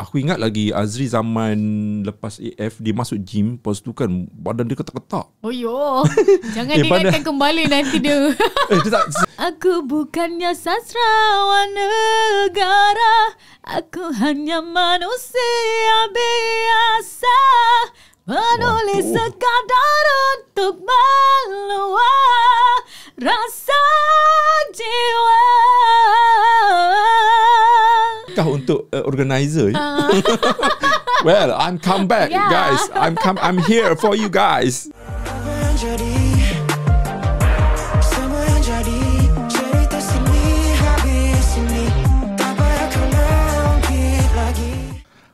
Aku ingat lagi Azri zaman lepas AF dia masuk gym lepas tu kan badan dia ketak-ketak. Oh yo. Jangan eh, ingatkan pada... kembali nanti dia. eh, tak... Aku bukannya sastrawan negara. Aku hanya manusia biasa. Menulis sekadar untuk meluah rasa jiwa. Kau untuk uh, organizer. Uh. well, I'm come back, yeah. guys. I'm come. I'm here for you guys.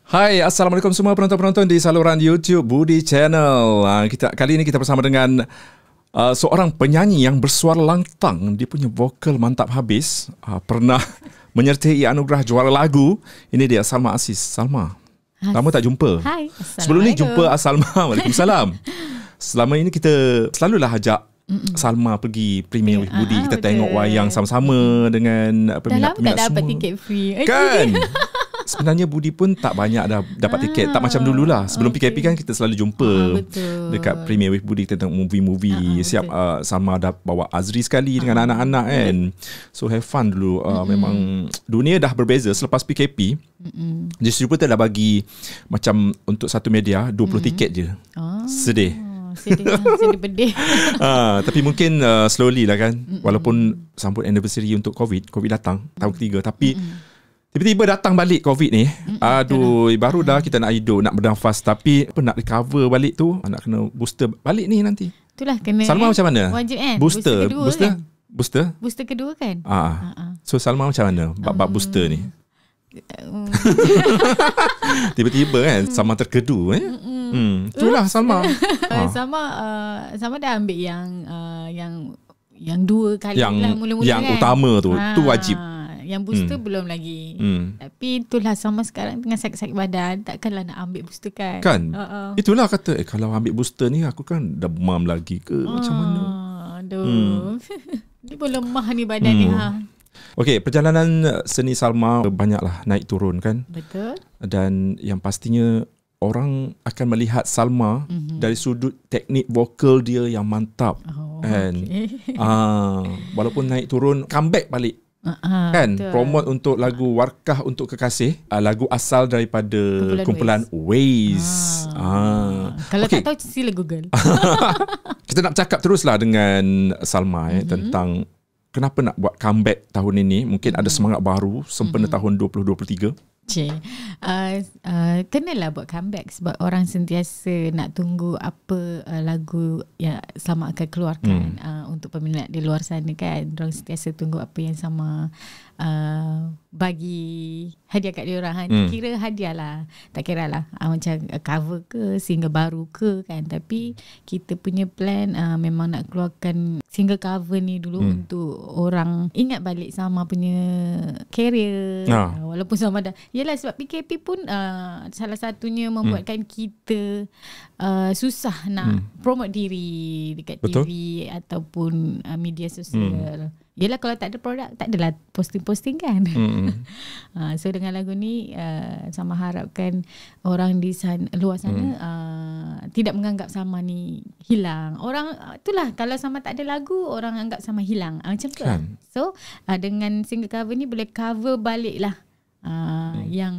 Hai, assalamualaikum semua penonton-penonton di saluran YouTube Budi Channel. Ah, kita kali ini kita bersama dengan uh, seorang penyanyi yang bersuara lantang, dia punya vokal mantap habis. Uh, pernah menyertai anugerah juara lagu. Ini dia Salma Asis. Salma. Lama tak jumpa. Hai. Sebelum ni jumpa Salma. Waalaikumsalam. Selama ini kita selalulah ajak Mm-mm. Salma pergi premier yeah, with Budi Kita betul. tengok wayang sama-sama Dengan peminat-peminat semua Dah lama tak dapat tiket free Kan sebenarnya Budi pun tak banyak dah dapat tiket. Ah, tak macam ah, dulu lah. Sebelum okay. PKP kan kita selalu jumpa ah, dekat Premier with Budi. Kita tengok movie-movie. Ah, ah Siap uh, ah, sama dah bawa Azri sekali ah, dengan anak-anak kan. So have fun dulu. Uh, mm-hmm. Memang dunia dah berbeza selepas PKP. Mm-hmm. Distributor dah bagi macam untuk satu media 20 mm-hmm. tiket je. Ah. Sedih. Sedih, sedih pedih. tapi mungkin uh, slowly lah kan. Mm-mm. Walaupun sambut anniversary untuk COVID. COVID datang tahun ketiga. Tapi mm Tiba-tiba datang balik COVID ni. Mm-hmm. Aduh, yeah. baru dah mm. kita nak hidup, nak bernafas. Tapi apa nak recover balik tu, nak kena booster balik ni nanti. Itulah kena. Salma eh, macam mana? Wajib kan? Booster. Booster kedua booster? kan? Booster? Booster kedua kan? Ah. uh So Salma macam mana? Bab-bab um. booster ni. Tiba-tiba kan mm. sama terkedu eh. Hmm. Itulah sama. Eh, sama uh, sama dah ambil yang uh, yang yang dua kali yang, lah mula-mula yang kan. utama tu, ha. tu wajib. Yang hmm. booster hmm. belum lagi hmm. Tapi itulah sama sekarang Tengah sakit-sakit badan Takkanlah nak ambil booster kan Kan Uh-oh. Itulah kata eh, Kalau ambil booster ni Aku kan dah demam lagi ke oh, Macam mana Aduh hmm. Dia pun lemah ni badan hmm. ni ha. Okey, perjalanan uh, seni Salma banyaklah naik turun kan? Betul. Dan yang pastinya orang akan melihat Salma mm-hmm. dari sudut teknik vokal dia yang mantap. Oh, and uh, ah, walaupun naik turun comeback balik Uh-huh, kan betul. promote untuk lagu Warkah untuk kekasih uh, lagu asal daripada kumpulan, kumpulan Ways. Ah. ah. Kalau okay. tak tahu sila Google. Kita nak cakap teruslah dengan Salma eh mm-hmm. tentang kenapa nak buat comeback tahun ini. Mungkin mm-hmm. ada mhm. semangat baru sempena mm-hmm. tahun 2023. Cik. Uh, uh, kenalah buat comeback sebab orang sentiasa nak tunggu apa uh, lagu yang sama akan keluarkan hmm. uh, untuk peminat di luar sana kan. Orang sentiasa tunggu apa yang sama uh, uh, bagi hadiah kat dia orang kan. Hmm. Kira hadiah lah. Tak kira lah. Ah, uh, macam cover ke, single baru ke kan. Tapi kita punya plan uh, memang nak keluarkan single cover ni dulu hmm. untuk orang ingat balik sama punya career. Ha. Uh, walaupun sama dah. Yelah sebab PKP pun uh, salah satunya hmm. membuatkan hmm. kita uh, susah nak hmm. promote diri dekat Betul. TV ataupun uh, media sosial. Hmm. Yelah kalau tak ada produk Tak adalah posting-posting kan mm. So dengan lagu ni uh, Sama harapkan Orang di sana, luar sana mm. uh, Tidak menganggap sama ni Hilang Orang uh, Itulah kalau sama tak ada lagu Orang anggap sama hilang uh, Macam lah. kan. lah So uh, dengan single cover ni Boleh cover balik lah Ah, hmm. yang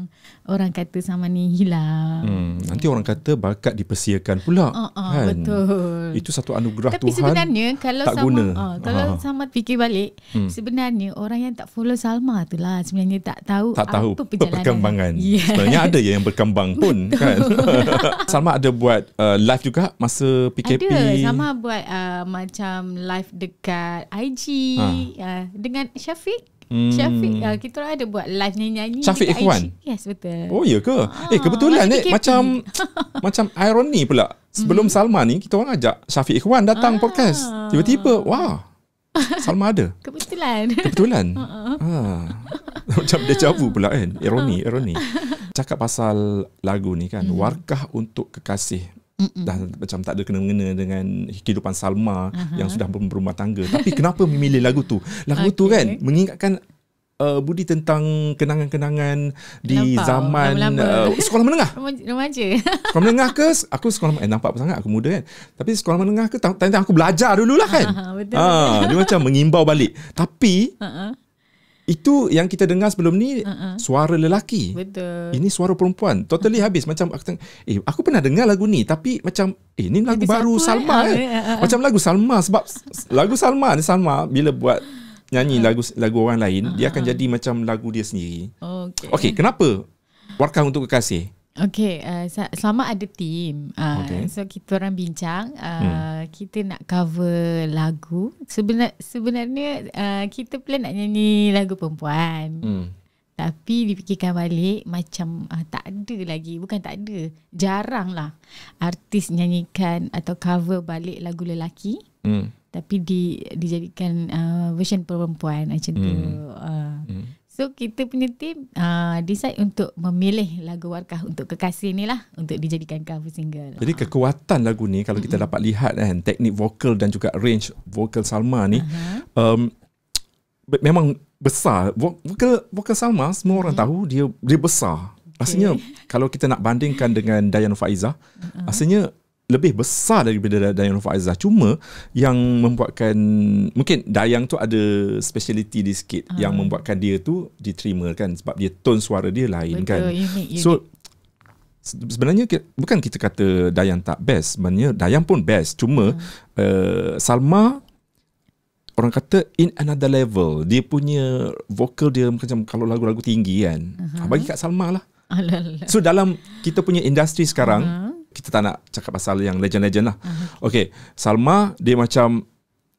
orang kata sama ni hilang. Hmm. Nanti orang kata bakat dipersiakan pula. Uh, uh, kan? Betul. Itu satu anugerah Tapi Tuhan. Tapi sebenarnya kalau tak sama guna. Uh, kalau uh. sama fikir balik hmm. sebenarnya orang yang tak follow Salma tu lah sebenarnya tak tahu tak apa tahu perjalanan. perkembangan. Yes. Sebenarnya ada yang berkembang pun kan. Salma ada buat uh, live juga masa PKP. Ada Salma buat uh, macam live dekat IG uh. Uh, dengan Syafiq Hmm. Syafiq uh, kita orang ada buat live nyanyi-nyanyi Syafiq Ikhwan. Yes betul. Oh iya ke? Ah, eh kebetulan ni macam macam ironi pula. Sebelum hmm. Salma ni kita orang ajak Syafiq Ikhwan datang ah. podcast. Tiba-tiba wah. Salma ada. Kebetulan. Kebetulan. Ha. Ah. Macam dia pula kan. Ironi, ironi. Cakap pasal lagu ni kan, hmm. Warkah untuk kekasih dah macam tak ada kena-mengena dengan kehidupan Salma uh-huh. yang sudah berumah tangga tapi kenapa memilih lagu tu lagu okay. tu kan mengingatkan uh, budi tentang kenangan-kenangan di zaman uh, sekolah menengah remaja sekolah menengah ke aku sekolah eh nampak sangat aku muda kan tapi sekolah menengah ke tentang aku belajar dulu lah kan uh-huh, betul ha dia macam mengimbau balik tapi uh-huh. Itu yang kita dengar sebelum ni uh-uh. suara lelaki. Betul. Ini suara perempuan. Totally habis macam aku eh aku pernah dengar lagu ni tapi macam eh ni lagu Jadi baru eh? Salma eh? Ah, eh, eh. eh. Macam lagu Salma sebab lagu Salma ni Salma bila buat nyanyi uh lagu lagu orang lain uh dia akan jadi macam lagu dia sendiri. Okey. Okey, kenapa? Warkah untuk kekasih. Okay, uh, eh, selamat ada tim, Uh, ah, okay. So kita orang bincang, uh, hmm. kita nak cover lagu. Sebenar, sebenarnya uh, kita plan nak nyanyi lagu perempuan. Hmm. Tapi dipikirkan balik macam uh, tak ada lagi. Bukan tak ada, jarang lah artis nyanyikan atau cover balik lagu lelaki. Hmm. Tapi di, dijadikan uh, version perempuan macam hmm. tu. Uh, hmm. So kita punya team uh, decide untuk memilih lagu Warkah untuk kekasih ni lah untuk dijadikan cover single. Jadi ah. kekuatan lagu ni kalau kita dapat lihat kan teknik vokal dan juga range vokal Salma ni uh-huh. um, memang besar. Vokal vokal Salma semua orang okay. tahu dia dia besar. Rasanya okay. kalau kita nak bandingkan dengan Dayan Faiza, uh-huh. rasanya lebih besar daripada Dayang Rufa Aizah cuma yang membuatkan mungkin Dayang tu ada speciality dia sikit uh. yang membuatkan dia tu diterima kan sebab dia tone suara dia lain Betul, kan unique, unique. so Sebenarnya bukan kita kata Dayang tak best sebenarnya Dayang pun best cuma hmm. uh, Salma orang kata in another level dia punya vokal dia macam kalau lagu-lagu tinggi kan uh-huh. bagi kat Salma lah Alalala. so dalam kita punya industri sekarang uh-huh kita tak nak cakap pasal yang legend-legend lah. Uh-huh. Okay, Salma dia macam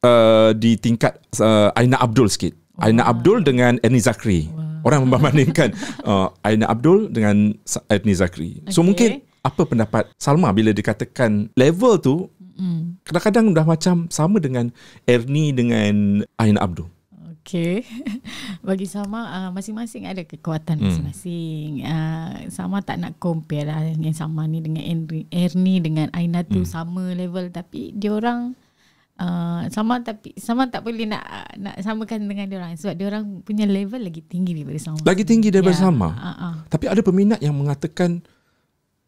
uh, di tingkat uh, Aina Abdul sikit. Wow. Aina Abdul dengan Ernie Zakri. Wow. Orang membandingkan uh, Aina Abdul dengan Ernie Zakri. So mungkin apa pendapat Salma bila dikatakan level tu mm. kadang-kadang dah macam sama dengan Ernie dengan Aina Abdul. Okay. Bagi sama uh, ah, masing-masing ada kekuatan hmm. masing-masing. Uh, ah, sama tak nak compare lah yang sama ni dengan Erni dengan Aina tu hmm. sama level tapi diorang uh, ah, sama tapi sama tak boleh nak nak samakan dengan dia diorang sebab orang punya level lagi tinggi daripada sama. Lagi tinggi daripada ya. sama. Uh-huh. Tapi ada peminat yang mengatakan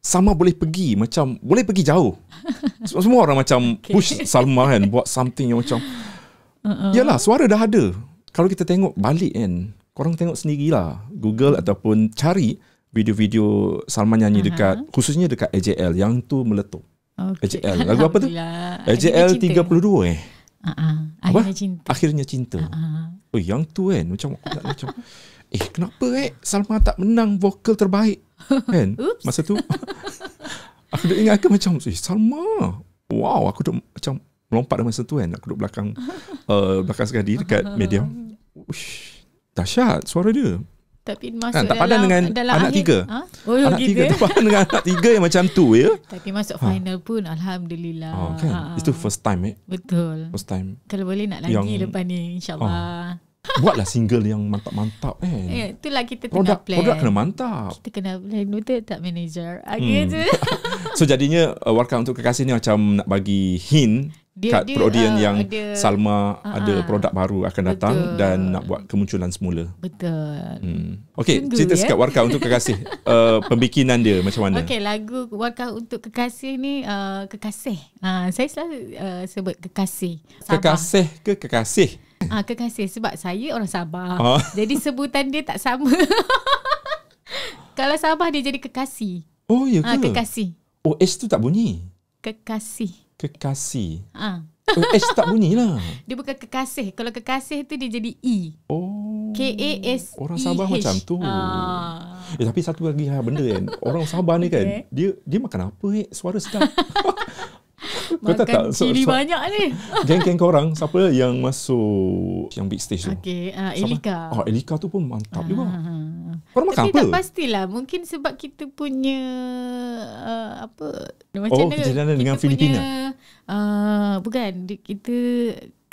sama boleh pergi macam boleh pergi jauh. Semua orang macam okay. push Salma kan buat something yang macam Uh-uh. Yalah suara dah ada kalau kita tengok balik kan korang tengok sendirilah google hmm. ataupun cari video-video Salman nyanyi uh-huh. dekat khususnya dekat AJL yang tu meletup okay. AJL lagu apa tu AJL 32 eh uh-huh. akhirnya apa? cinta akhirnya cinta uh-huh. oh yang tu kan macam lah, macam eh kenapa eh Salman tak menang vokal terbaik kan masa tu aku dah ingat aku macam eh Salman wow aku tu macam melompat dalam masa tu kan nak duduk belakang uh, belakang sekali dekat media Ush, dahsyat suara dia tapi kan, masuk kan, tak dalam, dengan dalam anak akhir, tiga ha? oh, anak gitu? tiga ya? tak padan dengan anak tiga yang macam tu ya tapi masuk ha. final pun Alhamdulillah oh, kan? Ha. itu first time eh betul first time kalau boleh nak lagi yang, depan ni insyaAllah oh. Buatlah single yang mantap-mantap kan. Eh, itulah kita tengah produk, plan. Produk kena mantap. Kita kena plan. Betul tak manager? Agak ah, hmm. so jadinya uh, warkah untuk kekasih ni macam nak bagi hint dia, kat dia, perodian uh, ah, yang dia, Salma uh, ada ah. produk baru akan betul. datang dan nak buat kemunculan semula. Betul. Hmm. Okay, Tunggu, cerita ya? sikit Warka untuk Kekasih. uh, pembikinan dia macam mana? Okay, lagu warga untuk Kekasih ni uh, Kekasih. Uh, saya selalu uh, sebut Kekasih. Sabah. Kekasih ke Kekasih? Ah, uh, Kekasih sebab saya orang Sabah. Uh. Jadi sebutan dia tak sama. Kalau Sabah dia jadi Kekasih. Oh, ya ke? Uh, kekasih. Oh, S tu tak bunyi. Kekasih kekasih. Ah. Uh. Eh, tak bunyi lah. Dia bukan kekasih. Kalau kekasih tu dia jadi E. Oh. K A S. E orang sabar macam tu. Ah. Eh, tapi satu lagi ha, benda kan. Orang Sabah ni kan. Dia dia makan apa eh? Suara sedap. Makan tak, so, ciri so, banyak ni. Geng-geng korang, siapa yang masuk yang big stage tu? Okay, uh, Elika. Oh Elika tu pun mantap uh, juga. uh. Korang makan Tapi apa? Tapi tak pastilah. Mungkin sebab kita punya... Uh, apa? Macam oh, kerjasama dengan Filipina? uh, bukan. Kita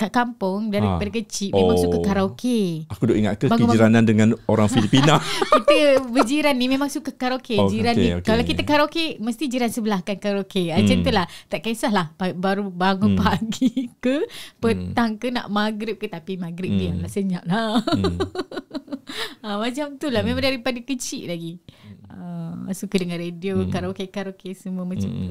kat kampung dari ha. Ah. pada kecil memang oh. suka karaoke. Aku duk ingat ke kejiranan dengan orang Filipina. kita berjiran ni memang suka karaoke. Oh, jiran okay, ni okay. kalau kita karaoke mesti jiran sebelah kan karaoke. Ah, hmm. Macam itulah. Tak kisahlah baru bangun hmm. pagi ke petang hmm. ke nak maghrib ke tapi maghrib hmm. dia senyap lah. Hmm. ha, macam tu lah memang hmm. daripada kecil lagi. Ah, suka dengan radio hmm. karaoke karaoke semua macam hmm. tu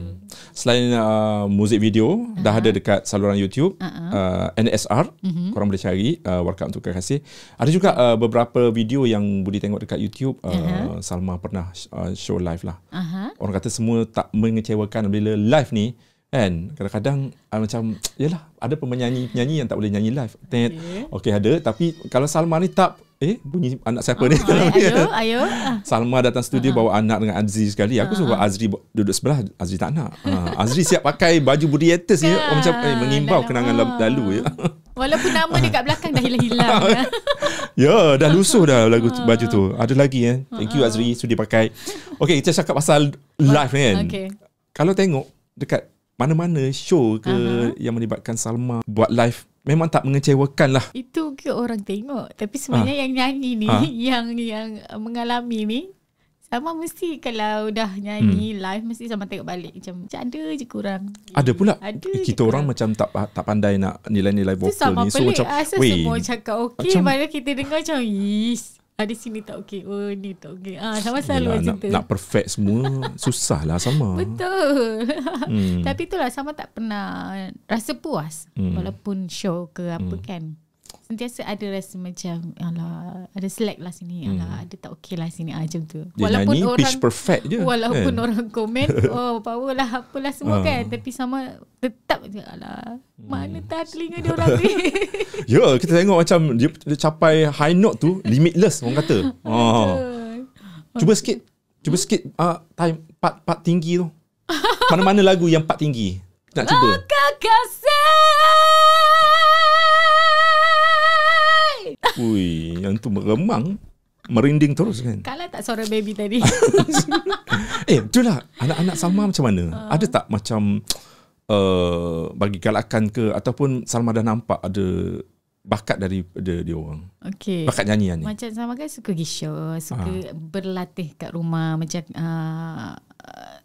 selain uh, muzik video uh-huh. dah ada dekat saluran YouTube uh-huh. uh, NSR uh-huh. Mhm. korang boleh cari uh, warkah untuk kasih ada juga uh, beberapa video yang budi tengok dekat YouTube uh, uh-huh. Salma pernah uh, show live lah uh-huh. orang kata semua tak mengecewakan bila live ni kan kadang-kadang uh, macam yalah ada penyanyi penyanyi yang tak boleh nyanyi live okay. okay ada tapi kalau Salma ni tak Eh bunyi anak siapa oh, ni? Ah, ayo, ya. ayo. Salma datang studio uh-huh. bawa anak dengan Azri sekali. Aku uh-huh. suruh ah, Azri duduk sebelah. Azri tak nak. Uh, Azri siap pakai baju budiatus ni oh, macam eh, mengimbau Dalam. kenangan lalu, lalu ya. Walaupun nama dia kat belakang dah hilang-hilang. Ya, ya, dah lusuh dah lagu uh-huh. baju tu. Ada lagi ya. Thank you Azri sudah pakai. Okay kita cakap pasal live kan. Okay. Kalau tengok dekat mana-mana show ke uh-huh. yang melibatkan Salma buat live memang tak mengecewakan lah. Itu ke orang tengok. Tapi sebenarnya ha. yang nyanyi ni, ha. yang yang mengalami ni, sama mesti kalau dah nyanyi hmm. live, mesti sama tengok balik. Macam, macam ada je kurang. Ada pula. Ada kita orang kurang. macam tak tak pandai nak nilai-nilai vokal ni. Itu sama pelik. Ah, so, macam, Asal semua cakap okey, macam, kita dengar macam, ish. Ada ah, sini tak okey Oh ni tak okey ah, Sama selalu macam tu Nak perfect semua Susah lah sama Betul hmm. Tapi itulah Sama tak pernah Rasa puas hmm. Walaupun show ke apa hmm. kan Sentiasa ada rasa macam Alah Ada slack lah sini hmm. Alah Ada tak okay lah sini ah, Macam tu Dia walaupun nyanyi orang, pitch perfect je Walaupun kan? orang komen Oh power lah Apalah semua uh. kan Tapi sama Tetap je Alah hmm. Mana tak telinga dia orang ni Ya yeah, kita tengok macam dia, dia capai high note tu Limitless orang kata oh. Cuba sikit Cuba hmm? sikit uh, time part, part tinggi tu Mana-mana lagu yang part tinggi Nak cuba Langkah oh, Ui, yang tu meremang. Merinding terus kan Kalau tak suara baby tadi Eh betul lah Anak-anak Salma macam mana uh. Ada tak macam uh, Bagi galakan ke Ataupun Salma dah nampak Ada Bakat dari Dia, dia orang okay. Bakat nyanyian ni Macam Salma kan suka gisya Suka uh. berlatih kat rumah Macam uh,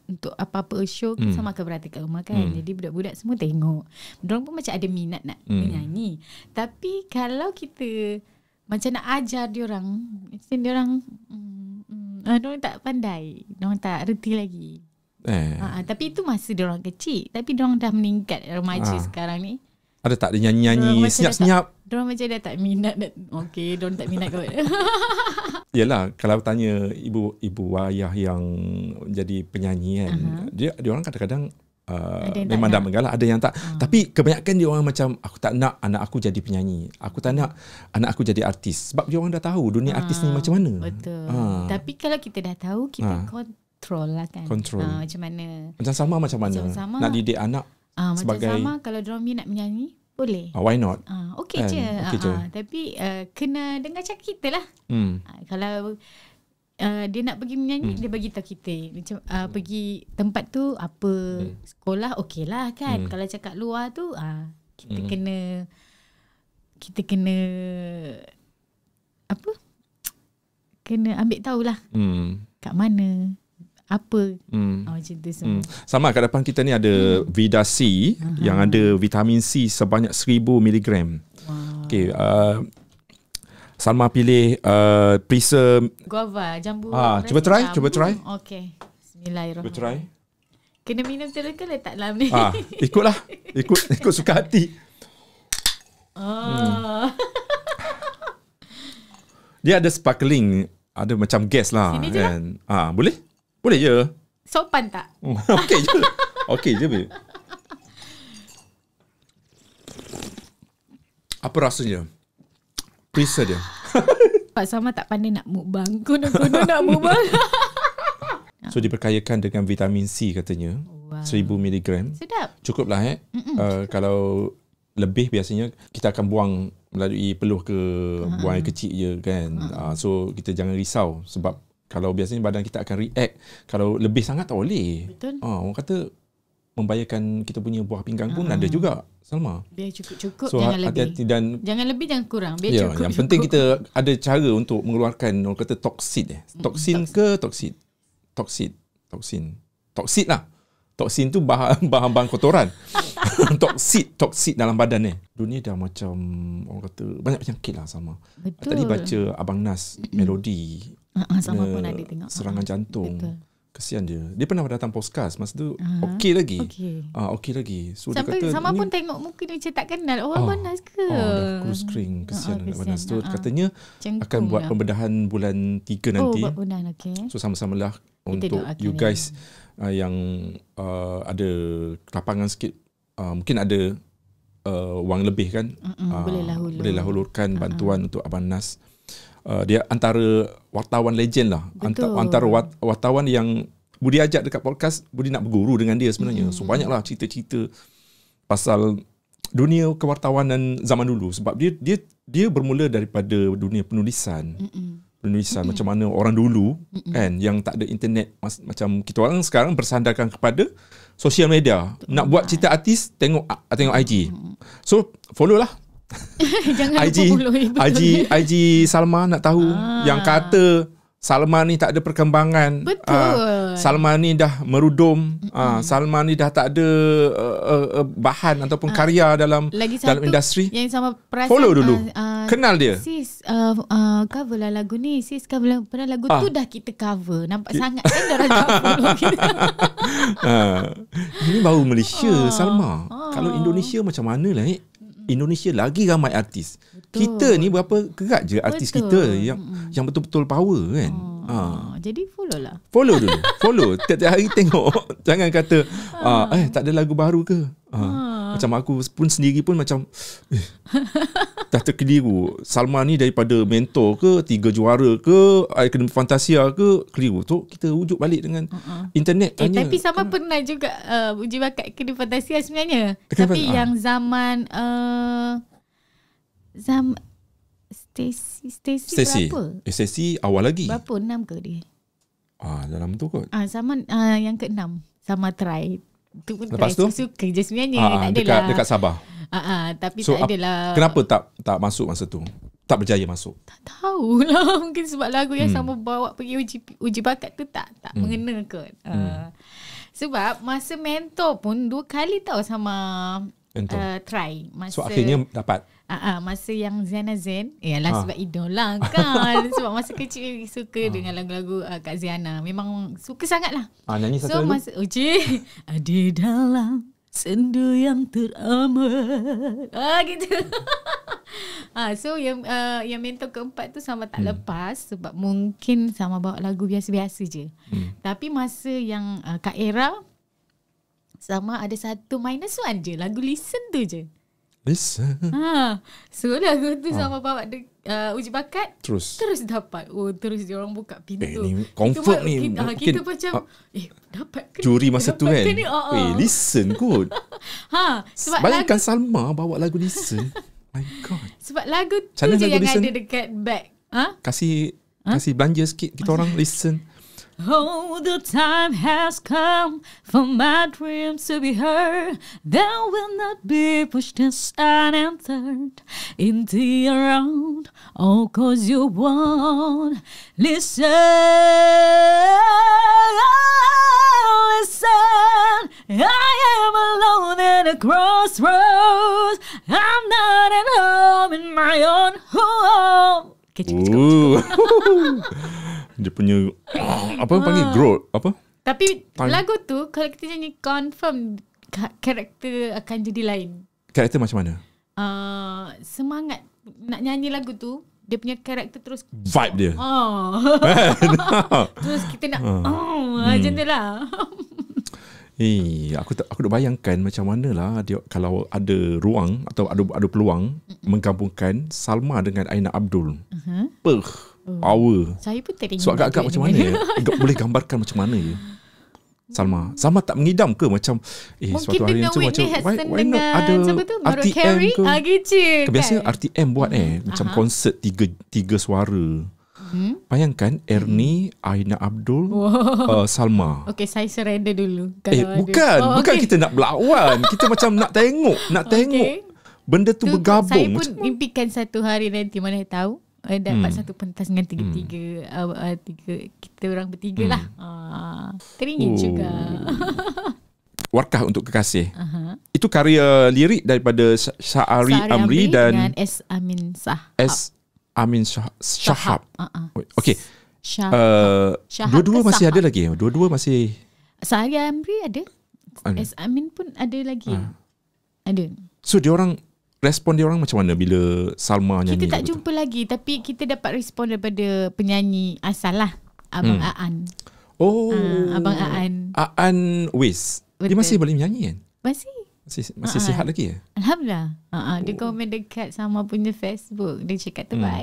untuk apa-apa show hmm. sama akan berada kat rumah kan. Hmm. Jadi budak-budak semua tengok. Mereka pun macam ada minat nak hmm. menyanyi. Tapi kalau kita macam nak ajar dia orang, macam dia orang mm, mm, ah, tak pandai. Mereka tak reti lagi. Eh. Ha, tapi itu masa dia orang kecil. Tapi dia orang dah meningkat remaja ha. sekarang ni. Ada tak? Ada nyanyi-nyanyi, senyap-senyap. Diorang macam dah tak minat. Dah. Okay, diorang tak minat kot. Yelah, kalau tanya ibu ibu ayah yang jadi penyanyi kan, uh-huh. dia orang kadang-kadang uh, memang dah menggalak. Ada yang tak. Uh. Tapi kebanyakan dia orang macam, aku tak nak anak aku jadi penyanyi. Aku tak nak anak aku jadi artis. Sebab dia orang dah tahu dunia uh, artis ni macam mana. Betul. Uh. Tapi kalau kita dah tahu, kita uh. kontrol lah kan. Kontrol. Uh, macam mana. Macam sama macam mana. Macam sama. Nak didik anak. Ah, sebagai macam sama kalau drama nak menyanyi, boleh. Ah, why not? Ah, okay kan? je. Okay ah, je. Ah, tapi uh, kena dengar cakap kita lah. Hmm. Ah, kalau Uh, dia nak pergi menyanyi hmm. dia bagi tahu kita macam uh, hmm. pergi tempat tu apa hmm. sekolah lah kan hmm. kalau cakap luar tu uh, kita hmm. kena kita kena apa kena ambil tahulah hmm kat mana apa hmm. oh, macam tu semua. Hmm. Sama kat depan kita ni ada hmm. Vida C uh-huh. yang ada vitamin C sebanyak 1000 mg. Wow. Okay, uh, Salma pilih uh, Prisa Guava Jambu ha, ah, Cuba try jambu. Cuba try Okay Bismillahirrahmanirrahim Cuba try Kena minum terus ke letak dalam ni ah, Ikutlah Ikut ikut suka hati hmm. oh. Hmm. Dia ada sparkling Ada macam gas lah Sini je lah kan? ah, Boleh boleh je. Sopan tak? Okey je. Okey je. Babe. Apa rasanya? Perisa dia. Pak Sama tak pandai nak mukbang. Guna-guna nak mukbang. so diperkayakan dengan vitamin C katanya. Wow. 1000 mg. Sedap. Cukup lah eh. Uh, kalau lebih biasanya kita akan buang melalui peluh ke uh-huh. buang air kecil je kan. Uh-huh. Uh, so kita jangan risau sebab kalau biasanya badan kita akan react. Kalau lebih sangat tak boleh. Betul. Ah, orang kata membayarkan kita punya buah pinggang pun uh ada juga. Salma. Biar cukup-cukup so, jangan ha- hati-hati lebih. jangan lebih jangan kurang. Biar yeah, cukup. Yang penting cukup. kita ada cara untuk mengeluarkan orang kata eh. toksin eh. Toksin ke toksin? Toksin. Toksin. Toksin lah. Toksin tu bahan-bahan kotoran toksid toksid dalam badan ni. Dunia dah macam orang kata banyak penyakit lah sama. Betul. Tadi baca Abang Nas melodi. uh sama pun ada tengok. Serangan jantung. Betul. Kesian dia. Dia pernah datang podcast. Masa tu, okey lagi. Okey uh, ha, okay lagi. So, Sampai dia kata, sama pun tengok muka dia macam kenal. Oh, Abang ah. Nas ke? Oh, dah cruise kering. Kesian, oh, Abang Nas tu. uh Katanya akan buat lah. pembedahan bulan 3 nanti. Oh, bulan. Okey. So, sama-samalah Kita untuk you guys uh, yang uh, ada kelapangan sikit uh, mungkin ada uh, wang lebih kan uh, boleh lah, lah hulurkan bantuan uh-huh. untuk abang Nas uh, dia antara wartawan legend lah Betul. antara wartawan yang Budi ajak dekat podcast Budi nak berguru dengan dia sebenarnya mm. so banyaklah cerita-cerita pasal dunia kewartawanan zaman dulu sebab dia dia dia bermula daripada dunia penulisan Mm-mm. penulisan Mm-mm. macam mana orang dulu Mm-mm. kan yang tak ada internet macam kita orang sekarang bersandarkan kepada social media Betul. nak buat lah. cerita artis tengok ah, tengok IG hmm. so follow lah IG, IG IG Salma nak tahu ah. yang kata Salma ni tak ada perkembangan. Betul. Uh, ah, Salma ni dah merudum. Uh, ah, Salma ni dah tak ada uh, uh, bahan ataupun uh, karya dalam lagi dalam industri. Yang sama perasaan. Follow dulu. Uh, uh, Kenal dia. Sis, uh, uh, cover lah lagu ni. Sis, cover lah. Pernah lagu uh. tu dah kita cover. Nampak K- sangat kan dah cover. ini baru Malaysia, uh, Salma. Uh. Kalau Indonesia macam mana lah eh? Indonesia lagi ramai artis. Betul. Kita ni berapa kerat je Betul. artis kita yang mm. yang betul-betul power kan. Oh. Ha. Jadi follow lah. Follow dulu. follow. Tiap-tiap hari tengok. Jangan kata ha. eh tak ada lagu baru ke. Ha. Ha. Macam aku pun sendiri pun macam eh. dah terkeliru Salma ni daripada mentor ke tiga juara ke Akademi Fantasia ke keliru tu kita rujuk balik dengan uh-huh. internet eh, tanya tapi sama pernah juga uh, uji bakat Akademi Fantasia sebenarnya Akademi tapi Fant- yang zaman uh, zaman Stacy Stacy berapa? Eh, Stacy awal lagi berapa? enam ke dia? Ah, dalam tu kot ah, sama uh, ah, yang ke enam sama try tu pun Lepas try tu? susu sebenarnya ah, dekat, dekat Sabah uh-uh, tapi so, tak adalah. Kenapa tak tak masuk masa tu? Tak berjaya masuk. Tak tahulah mungkin sebab lagu yang hmm. sama bawa pergi uji uji bakat tu tak tak hmm. mengena ke. Uh, hmm. Sebab masa mentor pun dua kali tau sama uh, try masa So akhirnya dapat. Ah, uh-uh, masa yang Zena Zen, ialah ha. sebab idola kan. sebab masa kecil suka ha. dengan lagu-lagu uh, Kak Ziana. Memang suka sangatlah. Ah, ha, nyanyi satu so, lagu. So masa uji di dalam sendu yang teramat. Ah gitu. ah so yang uh, yang mentor keempat tu sama tak hmm. lepas sebab mungkin sama bawa lagu biasa-biasa je. Hmm. Tapi masa yang uh, Kak Era sama ada satu minus one je lagu listen tu je. Bisa. Ha, so lah aku tu ha. sama bapa de, uh, uji bakat. Terus. Terus dapat. Oh, terus dia orang buka pintu. Eh, ni comfort ni. Kita, mungkin, kita macam, ha. eh, dapat ke? Juri masa tu kan. Ni, oh, oh. Eh, listen good. ha, sebab Bayangkan lagu, Salma bawa lagu listen. My God. Sebab lagu tu Channel je lagu yang listen? ada dekat back. Ha? Kasih, ha? kasih belanja sikit kita orang listen. Oh, the time has come for my dreams to be heard. They will not be pushed aside and turned into your round. all oh, cause you won't listen. Oh, listen, I am alone at a crossroads. I'm not at home in my own home. Kitchen, dia punya apa ah. panggil growth apa tapi Time. lagu tu kalau kita nyanyi confirm karakter akan jadi lain karakter macam mana uh, semangat nak nyanyi lagu tu dia punya karakter terus vibe dia oh. Kan? terus kita nak ah. oh, macam oh, hmm. lah Eh, aku tak aku tak bayangkan macam mana lah dia kalau ada ruang atau ada ada peluang Mm-mm. menggabungkan Salma dengan Aina Abdul. Uh-huh. Perh. Hmm. power. Saya pun teringin. So agak-agak macam mana? Ya? Eh, boleh gambarkan macam mana ya? Salma. Salma tak mengidam ke macam eh Mungkin suatu hari macam macam why, why not ada RTM ke? Ah, Kebiasaan kan? RTM buat eh uh macam konsert tiga tiga suara. Hmm? Bayangkan Ernie, Aina Abdul, wow. uh, Salma. Okay, saya surrender dulu. Kalau eh, bukan. Oh, okay. Bukan kita nak berlawan. Kita macam nak tengok. Nak tengok. Okay. Benda tu, tu bergabung. Saya pun macam impikan satu hari nanti. Mana tahu uh, dapat hmm. satu pentas dengan tiga-tiga hmm. uh, uh, tiga kita orang bertiga hmm. lah. Uh, ah, teringin oh. juga. Warkah untuk kekasih. Uh-huh. Itu karya lirik daripada Sa'ari, Sa'ari Amri, Amri dan dengan S Amin Sahab. S Amin Shah- Shahab. Uh-huh. Okey. Oh, uh, dua-dua masih ada lagi. Dua-dua masih Sa'ari Amri ada. Amin. S Amin pun ada lagi. Uh. Ada. So dia orang respon dia orang macam mana bila Salma nyanyi? Kita tak lagu jumpa lagi tapi kita dapat respon daripada penyanyi asal lah Abang hmm. Aan. Oh. Uh, Abang Aan. Aan Wis. Betul. Dia masih boleh menyanyi kan? Masih. Masih, masih uh-huh. sihat lagi ya? Alhamdulillah. Uh-huh. Oh. Dia komen dekat sama punya Facebook. Dia cakap tu Hmm. Uh.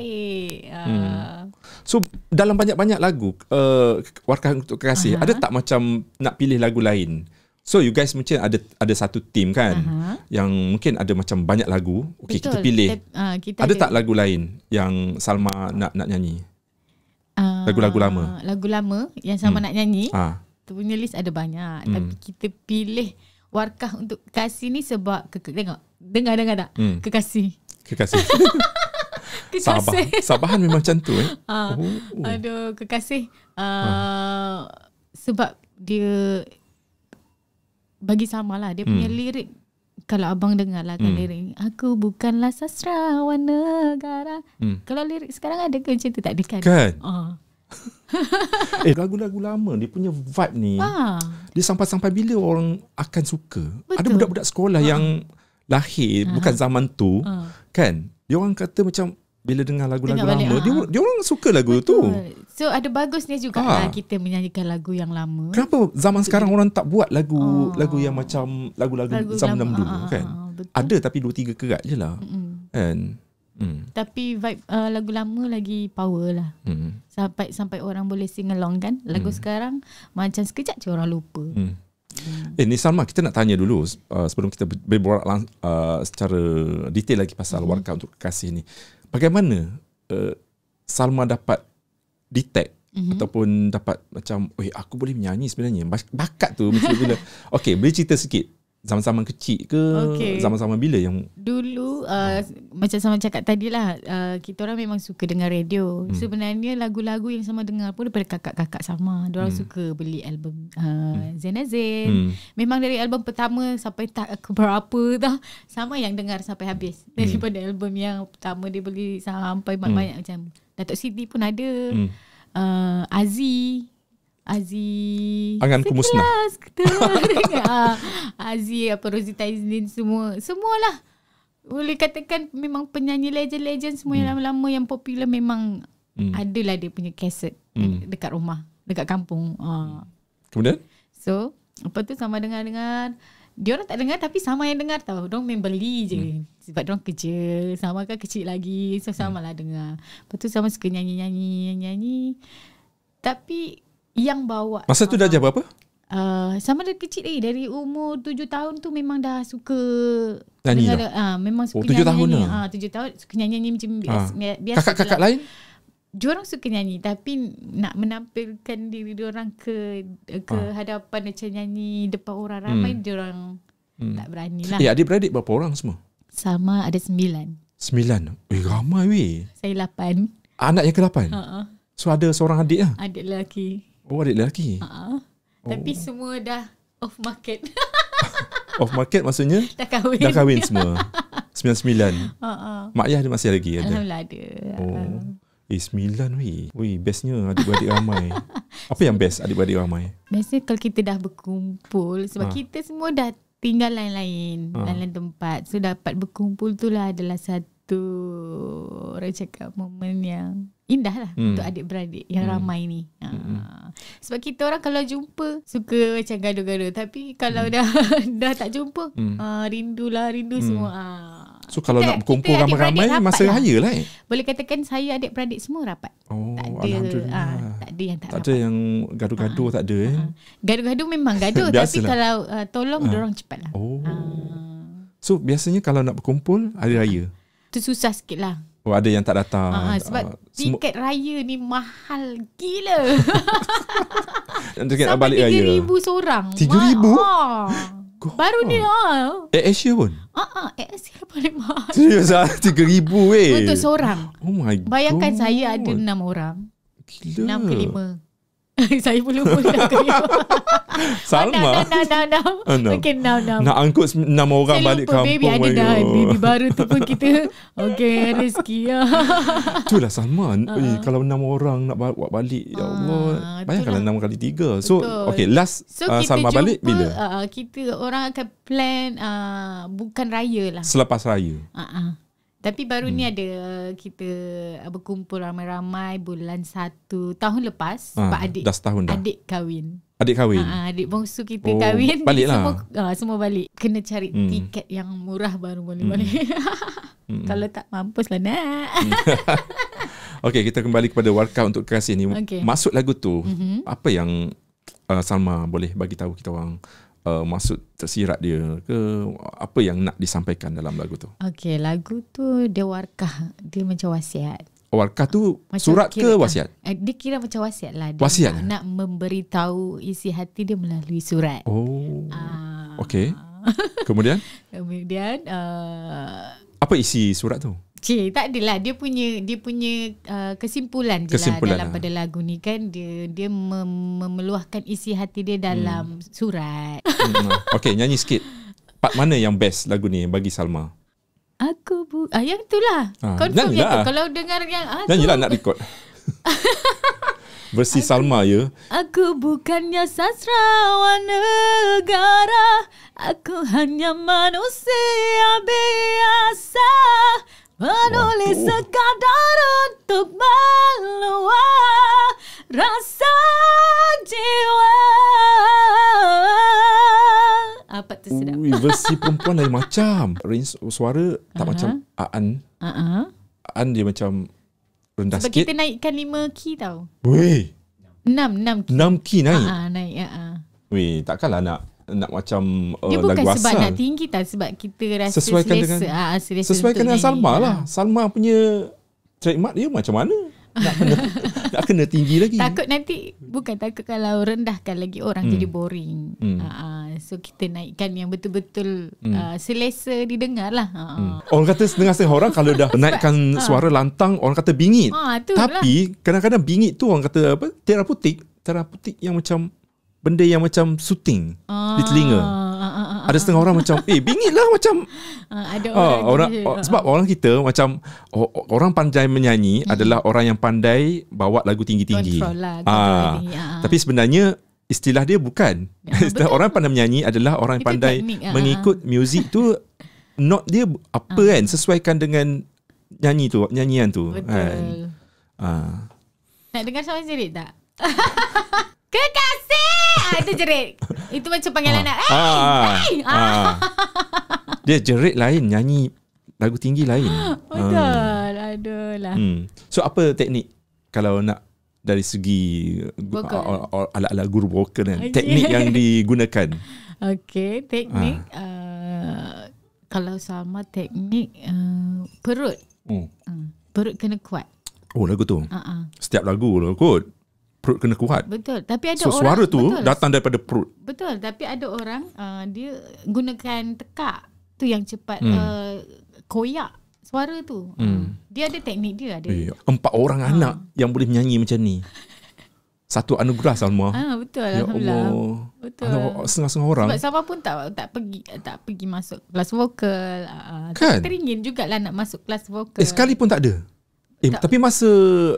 Hmm. So dalam banyak-banyak lagu uh, Warkah Untuk Kekasih uh-huh. ada tak macam nak pilih lagu lain? So you guys mungkin ada ada satu team kan uh-huh. yang mungkin ada macam banyak lagu. okay kita pilih. Kita, uh, kita ada, ada tak lagu lain yang Salma nak nak nyanyi? Uh, lagu-lagu lama. Lagu lama yang Salma hmm. nak nyanyi. Ha. punya list ada banyak hmm. tapi kita pilih Warkah untuk kasih ni sebab ke, tengok dengar dengar tak? Hmm. Kekasih. Kekasih. Sabah. Sabahan memang macam tu eh. Ha. Oh, oh. Aduh kekasih uh, ha. sebab dia bagi sama lah dia punya hmm. lirik kalau abang dengar lah kan hmm. lirik aku bukanlah sastrawan negara hmm. kalau lirik sekarang ada ke cerita tak dekat kan uh. eh lagu-lagu lama dia punya vibe ni ha. dia sampai sampai bila orang akan suka Betul. ada budak-budak sekolah ha. yang lahir ha. bukan zaman tu ha. kan dia orang kata macam bila dengar lagu-lagu dengar balik, lama, dia, dia orang suka lagu Betul. tu. So ada bagusnya juga ha. kita menyanyikan lagu yang lama. Kenapa zaman sekarang orang tak buat lagu oh. lagu yang macam lagu-lagu zaman lama. dulu ha. kan? Ah, betul. Ada tapi dua tiga kerat je lah. And, mm. Kan? Hmm. Tapi vibe uh, lagu lama lagi power lah. Mm. Sampai, sampai orang boleh sing along kan? Lagu mm. sekarang macam sekejap je orang lupa. Mm. Eh ni Salma kita nak tanya dulu uh, sebelum kita berbual uh, secara detail lagi pasal mm warga untuk kasih ni bagaimana uh, Salma dapat detect mm-hmm. ataupun dapat macam, weh aku boleh menyanyi sebenarnya. Bakat tu mesti bila. Okey, boleh cerita sikit Zaman-zaman kecil ke okay. Zaman-zaman bila yang Dulu uh, ha. Macam sama cakap tadi lah uh, Kita orang memang suka dengar radio hmm. Sebenarnya lagu-lagu yang sama dengar pun Daripada kakak-kakak sama Diorang hmm. suka beli album uh, hmm. Zenazen hmm. Memang dari album pertama Sampai tak ke berapa tau Sama yang dengar sampai habis hmm. Daripada album yang pertama dia beli Sampai banyak-banyak hmm. macam Datuk Siti pun ada hmm. uh, Aziz Aziz Angan Sekilas Kumusnah kita ya. Aziz apa Rosita Izlin semua Semualah Boleh katakan memang penyanyi legend-legend Semua hmm. yang lama-lama yang popular memang hmm. Adalah dia punya kaset hmm. Dekat rumah Dekat kampung uh. Kemudian? So Apa tu sama dengar-dengar dia orang tak dengar tapi sama yang dengar tau. Dia main beli je. Hmm. Sebab dia orang kerja. Sama kan kecil lagi. So sama lah hmm. dengar. Lepas tu sama suka nyanyi-nyanyi. Nyanyi. Tapi yang bawa. Masa tu dah jauh berapa? Uh, sama dari kecil Eh. Dari umur tujuh tahun tu memang dah suka... Nyanyi dengar, Uh, memang suka oh, tujuh tahun ni. lah? Ah, tujuh tahun. Suka nyanyi-nyanyi macam ha. biasa. Kakak-kakak lah. lain? Diorang suka nyanyi tapi nak menampilkan diri diorang ke ke ha. hadapan macam nyanyi depan orang ramai hmm. diorang hmm. tak berani lah. Eh adik-beradik berapa orang semua? Sama ada sembilan. Sembilan? Eh ramai weh. Saya lapan. Anak yang ke lapan? Ha. ha. So ada seorang adik lah? Adik lelaki. Oh adik lelaki uh-huh. oh. Tapi semua dah Off market Off market maksudnya Dah kahwin Dah kahwin semua 99 uh-huh. Mak ayah dia masih lagi ada Alhamdulillah ada oh. Eh 9 weh Weh bestnya Adik-beradik ramai Apa yang best Adik-beradik ramai Bestnya kalau kita dah berkumpul Sebab uh. kita semua dah Tinggal lain-lain uh. Lain-lain tempat So dapat berkumpul tu lah Adalah satu satu orang cakap momen yang indah lah hmm. untuk adik-beradik yang hmm. ramai ni. Ha. Hmm. Sebab kita orang kalau jumpa suka macam gaduh-gaduh tapi kalau hmm. dah dah tak jumpa hmm. uh, ha, rindulah rindu hmm. semua. Ha. So kalau nak berkumpul ramai-ramai masa lah. raya lah eh. Boleh katakan saya adik-beradik semua rapat. Oh, tak ada, alhamdulillah. Ha, tak ada yang tak, tak rapat. Tak ada yang gaduh-gaduh ah. tak ada eh. Gaduh-gaduh memang gaduh tapi kalau uh, tolong ah. dorong cepatlah. Oh. Ah. So biasanya kalau nak berkumpul hari raya. Ah. Tu susah sikit lah Oh ada yang tak datang uh, Sebab uh, tiket semu- raya ni mahal gila Sampai balik 3,000 raya. seorang 3,000? Ma- oh. Kau. Baru ni lah. Air Asia pun? Haa, uh-uh, Air Asia paling mahal. Serius lah, RM3,000 eh. Untuk seorang. Oh my Bayangkan God. Bayangkan saya ada enam orang. Gila. Enam ke Saya pun lupa Salma oh, Nah, nah, nah, nah, oh, Okay, nah, nah. Nak angkut enam orang Saya balik kampung Saya lupa baby ada dah Baby baru tu pun kita Okay, rezeki ya. Itulah Salma uh-huh. eh, ah, ah. Kalau enam orang nak bawa balik uh, Ya ah, Allah Banyak Bayangkanlah enam kali tiga So, Betul. okay, last so, uh, Salma jumpa, balik bila? Uh, kita orang akan plan uh, Bukan raya lah Selepas raya uh-huh. Tapi baru hmm. ni ada kita berkumpul ramai-ramai bulan satu tahun lepas ha, ah, sebab adik dah setahun dah. adik kahwin. Adik kahwin. Ha, adik bongsu kita oh, kahwin. Balik lah. Semua, ha, semua balik. Kena cari hmm. tiket yang murah baru boleh hmm. balik. hmm. Kalau tak mampus lah nak. Hmm. okay kita kembali kepada Warka untuk kasih ni. Okay. Maksud lagu tu mm-hmm. apa yang uh, Salma boleh bagi tahu kita orang? uh, maksud tersirat dia ke apa yang nak disampaikan dalam lagu tu? Okey, lagu tu dia warkah, dia macam wasiat. Warkah tu ah, macam surat kira, ke wasiat? Eh, dia kira macam wasiat lah. Dia wasiat nak, lah. nak memberitahu isi hati dia melalui surat. Oh. Uh. Okey. Kemudian? Kemudian uh, apa isi surat tu? Cik, tak adalah dia punya dia punya uh, kesimpulan je lah dalam lah. pada lagu ni kan dia dia memeluahkan isi hati dia dalam hmm. surat. Hmm. Okey nyanyi sikit. Part mana yang best lagu ni bagi Salma? Aku bu ah, yang itulah. Ha, ah, yang itu. Lah. Kalau dengar yang aku. Ah, Nyanyilah nak record. Versi aku, Salma ya. Aku bukannya sastrawan negara. Aku hanya manusia biasa. Menulis Wah, sekadar untuk meluah rasa jiwa. Apa tu sedap? Ui, versi perempuan lain macam. Range suara tak uh-huh. macam Aan. Uh-huh. Aan dia macam rendah Sebab sikit. Sebab kita naikkan lima key tau. Weh. Enam, enam key. Enam key naik? Uh-huh, naik, ya. Uh-huh. Weh, takkanlah nak nak macam uh, lagu asal. Dia bukan sebab nak tinggi tak sebab kita rasa sesuaikan selesa. Dengan, ha, selesa sesuaikan dengan Salma ha. lah. Salma punya trademark dia macam mana? nak, kena, kena tinggi lagi Takut nanti Bukan takut Kalau rendahkan lagi Orang hmm. jadi boring hmm. uh, So kita naikkan Yang betul-betul hmm. uh, Selesa didengar lah uh. hmm. Orang kata Setengah setengah orang Kalau dah naikkan Sebab, Suara lantang Orang kata bingit uh, Tapi Kadang-kadang bingit tu Orang kata apa Terapeutik Terapeutik yang macam benda yang macam suting ah, di telinga. Ah, ah, ah, ah ada setengah orang macam eh bingit lah macam ah, ada orang, ah, orang oh, sebab orang kita macam oh, oh orang pandai menyanyi adalah orang yang pandai bawa lagu tinggi-tinggi. Lah, ah, tinggi, Tapi sebenarnya istilah dia bukan. Ya, istilah betul. orang pandai menyanyi adalah orang yang pandai teknik, mengikut ah. muzik tu not dia apa ah. kan sesuaikan dengan nyanyi tu, nyanyian tu. Kan. Betul. Kan. Ah. Nak dengar suara sendiri tak? Kekasih ah, Itu jerit Itu macam panggil anak ah. Ah, ah. Hey, ah. Hey. Ah. Dia jerit lain Nyanyi Lagu tinggi lain Betul ah. aduh lah. hmm. So apa teknik Kalau nak Dari segi vocal. Alat-alat guru vocal kan Teknik yang digunakan Okay Teknik ah. uh, Kalau sama teknik uh, Perut oh. uh, Perut kena kuat Oh lagu tu uh-uh. Setiap lagu lah kot perut kena kuat. Betul. Tapi ada so, orang suara tu betul. datang daripada perut. Betul. Tapi ada orang uh, dia gunakan tekak tu yang cepat hmm. uh, koyak suara tu. Hmm. Dia ada teknik dia ada. Eh, empat orang hmm. anak yang boleh menyanyi macam ni. Satu anugerah Salma. Ah betul ya alhamdulillah. Ya Allah. Betul. Setengah-setengah orang. Sebab siapa pun tak tak pergi tak pergi masuk kelas vokal. Uh, kan? Teringin jugalah nak masuk kelas vokal. Eh sekali pun tak ada. Eh, tapi masa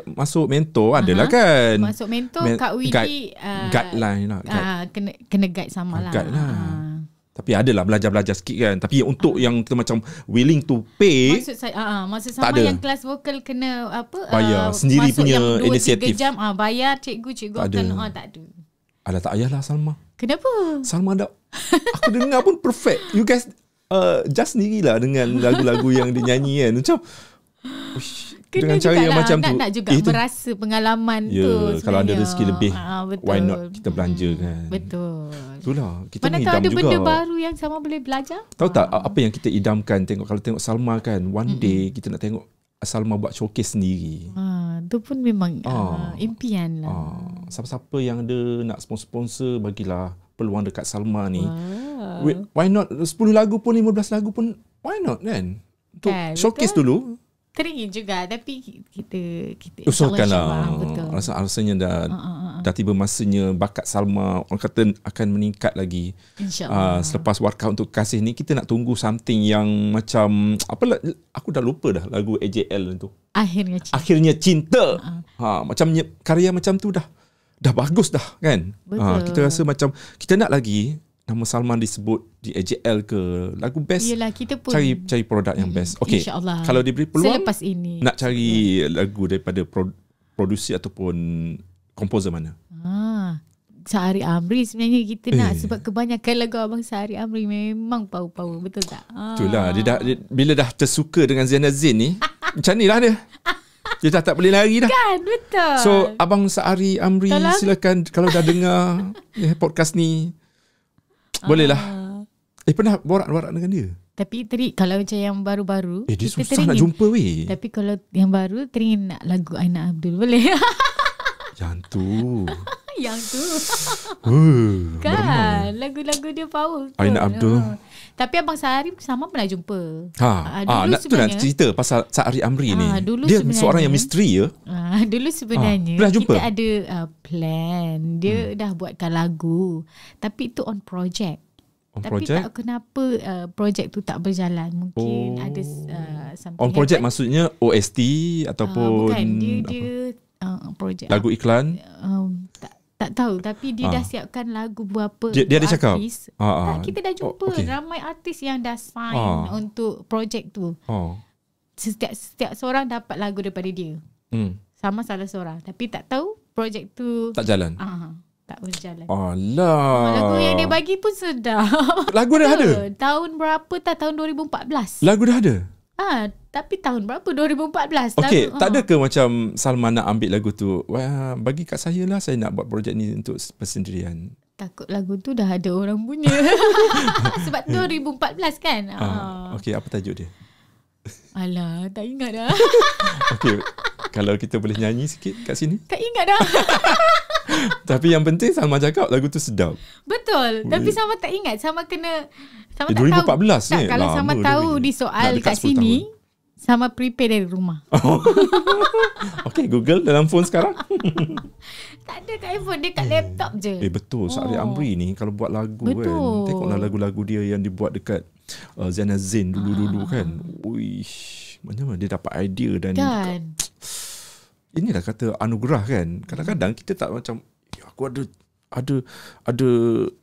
masuk mentor uh-huh. adalah kan. Masuk mentor Men- Kak Willy. Guide, uh, lah. Guide. Uh, kena, kena guide sama lah. Guide lah. Uh. Tapi adalah belajar-belajar sikit kan. Tapi untuk uh. yang kita macam willing to pay. Maksud saya, uh, masa sama ada. yang kelas vokal kena apa. Bayar sendiri masuk punya yang 2, inisiatif. Masuk yang 2-3 jam uh, bayar cikgu-cikgu. Tak, akan, ada. Uh, tak ada. Alah tak ayah lah Salma. Kenapa? Salma ada. Aku dengar pun perfect. You guys uh, just sendirilah dengan lagu-lagu yang dia nyanyi kan. Macam. Dengan cara yang lah. macam tu Nak juga eh, itu, merasa pengalaman ya, tu Kalau ada rezeki lebih ah, Why not kita belanja hmm, kan Betul Itulah kita Mana tahu ada juga. benda baru yang sama boleh belajar Tahu tak apa yang kita idamkan tengok Kalau tengok Salma kan One day kita nak tengok Salma buat showcase sendiri ha, ah, Itu pun memang ah. impian lah Siapa-siapa yang ada nak sponsor-sponsor Bagilah peluang dekat Salma ni Why not 10 lagu pun 15 lagu pun Why not kan, kan showcase dulu teringin juga tapi kita kita usahakanlah oh, lah, rasa rasanya dah uh, uh, uh. dah tiba masanya bakat Salma orang kata akan meningkat lagi insyaallah uh, selepas warkah untuk kasih ni kita nak tunggu something yang macam apa lah, aku dah lupa dah lagu AJL tu akhirnya cinta akhirnya cinta uh. ha macam karya macam tu dah dah bagus dah kan ha kita rasa macam kita nak lagi nama Salman disebut di AJL ke lagu best Yelah, kita pun cari cari produk yang best okey kalau diberi peluang selepas ini nak cari yeah. lagu daripada produksi ataupun komposer mana ha ah, Sari Amri sebenarnya kita eh. nak sebab kebanyakan lagu abang Sari Amri memang power-power betul tak ha. itulah dia dah dia, bila dah tersuka dengan Zainal Zain ni macam nilah dia dia dah tak boleh lari dah. Kan, betul. So, Abang Saari Amri, Tolong. silakan kalau dah dengar eh, podcast ni, Ah. Boleh lah. Uh. Eh pernah borak-borak dengan dia? Tapi teri kalau macam yang baru-baru eh, dia kita teringin. nak jumpa weh. Tapi kalau yang baru teringin nak lagu Aina Abdul boleh. yang tu. yang tu. kan lagu-lagu dia power. Aina Abdul. Oh. Tapi Abang Sahari sama pernah jumpa. Ha. Ha, dulu ha, sebenarnya. Itu nak cerita pasal Sahari Amri ha, ni. Ah, dulu dia seorang yang misteri ya. Ha, dulu sebenarnya ha, pernah jumpa? kita ada uh, plan. Dia hmm. dah buatkan lagu. Tapi itu on project. On Tapi project? tak kenapa uh, projek tu tak berjalan. Mungkin oh. ada uh, something. On project happen. maksudnya OST ataupun... Uh, bukan, dia, dia uh, Lagu iklan? Uh, tahu tapi dia ha. dah siapkan lagu berapa dia, dia ada artis. cakap ah, ah. ha, ha. Tak, kita dah jumpa oh, okay. ramai artis yang dah sign ha. untuk projek tu oh. setiap setiap seorang dapat lagu daripada dia hmm. sama salah seorang tapi tak tahu projek tu tak jalan ha. tak berjalan Alah. lagu yang dia bagi pun sedap lagu dah ada tahun berapa tak tahun 2014 lagu dah ada ah tapi tahun berapa? 2014. Okay, tahun, tak ada ha. ke uh. macam Salman nak ambil lagu tu? Wah, bagi kat saya lah saya nak buat projek ni untuk persendirian. Takut lagu tu dah ada orang punya. Sebab 2014 kan? Uh, ah, ah. okay, apa tajuk dia? Alah, tak ingat dah. okay, kalau kita boleh nyanyi sikit kat sini? Tak ingat dah. tapi yang penting Salma cakap lagu tu sedap. Betul. Ui. Tapi sama tak ingat. Sama kena... Sama eh, tak 2014 tahu. ni. Tak, kalau sama tahu di soal kat sini, tahun. Sama prepare dari rumah oh. Okay Google dalam phone sekarang Tak ada kat iPhone Dia kat eh. laptop je Eh betul Sa'ari oh. Amri ni Kalau buat lagu kan. betul. kan Tengoklah lagu-lagu dia Yang dibuat dekat uh, Ziana Zain dulu-dulu ah. kan Uish Macam mana dia dapat idea Dan Kan dekat, Inilah kata anugerah kan Kadang-kadang kita tak macam Ya aku ada Ada Ada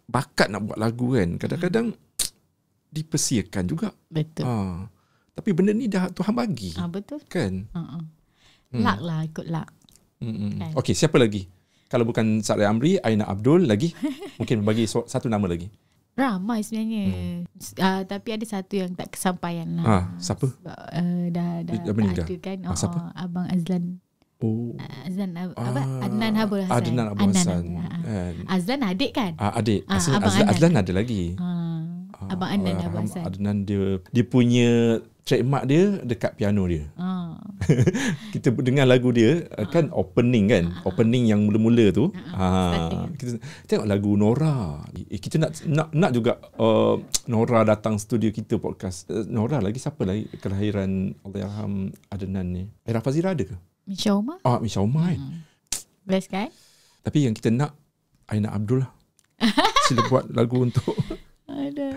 Bakat nak buat lagu kan Kadang-kadang hmm. Dipersiakan juga Betul Haa ah. Tapi benda ni dah Tuhan bagi. Ah betul. Kan? Uh-uh. Luck hmm. lah ikut luck. Hmm, hmm, hmm. Kan? Okay siapa lagi? Kalau bukan Sarah Amri, Aina Abdul lagi. mungkin bagi satu nama lagi. Ramai sebenarnya. Hmm. Uh, tapi ada satu yang tak kesampaian lah. Ha, siapa? Sebab, uh, dah dah, eh, dah meninggal. kan? Ha, siapa? Oh, Abang Azlan. Oh. Azlan apa? Ah. Adnan Abu Hasan. Adnan Abu Hasan. Adnan. Adik kan? Ah, adik. Ah, Azlan, Azlan, ada lagi. Ah, Abang Anan Abang Hasan. Adnan dia dia punya trademark dia dekat piano dia. Ah. kita dengar lagu dia ah. kan opening kan? Ah. ah. Opening yang mula-mula tu. Ha. Ah. Ah. ah kita tengok lagu Nora. Eh, kita nak nak nak juga uh, Nora datang studio kita podcast. Uh, Nora lagi siapa lagi kelahiran Allahyarham Adnan ni? Era Fazira ada ke? Misha Umar. Ah, Misha Umar. Kan? Ah. Best kan? Tapi yang kita nak Aina Abdullah. Sila buat lagu untuk ada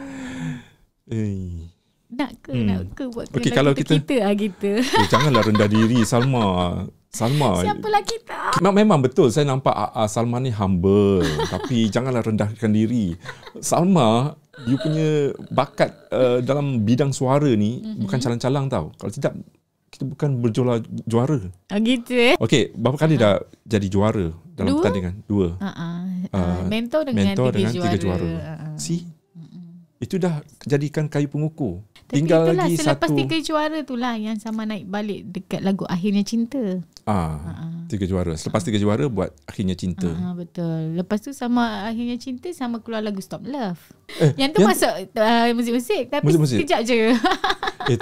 Eh. Nak ke, hmm. nak ke buat okay, kalau kita, kita, ah kita. Eh, janganlah rendah diri, Salma. Salma. Siapalah kita. Memang, memang betul, saya nampak uh, Salma ni humble. tapi janganlah rendahkan diri. Salma, you punya bakat uh, dalam bidang suara ni mm-hmm. bukan calang-calang tau. Kalau tidak, kita bukan berjuara juara. Oh gitu eh. Okey, berapa kali uh dah ah. jadi juara dalam pertandingan? Dua. Dua. uh Uh, mentor dengan, mentor tiga, dengan juara. tiga juara. Uh-huh. Ah, ah. See? Itu dah jadikan kayu pengukur. Tapi Tinggal itulah, lagi selepas satu. Selepas tiga juara tu lah yang sama naik balik dekat lagu Akhirnya Cinta. Ah, uh tiga juara. Selepas tiga juara buat Akhirnya Cinta. Ah, ah, betul. Lepas tu sama Akhirnya Cinta sama keluar lagu Stop Love. Eh, yang tu yang masuk uh, muzik-muzik tapi muzik-muzik. sekejap je. eh,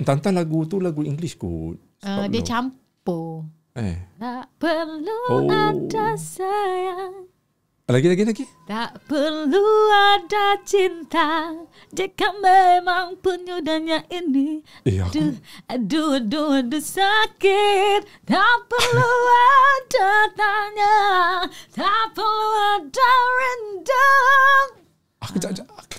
Tantan lagu tu lagu English kot. Uh, dia campur. Eh. Tak perlu oh. ada sayang. Lagi lagi lagi. Tak perlu ada cinta jika memang penyudahnya ini. Eh, Aduh aduh aduh sakit. Tak perlu ada tanya. Tak perlu ada rendang. Aku,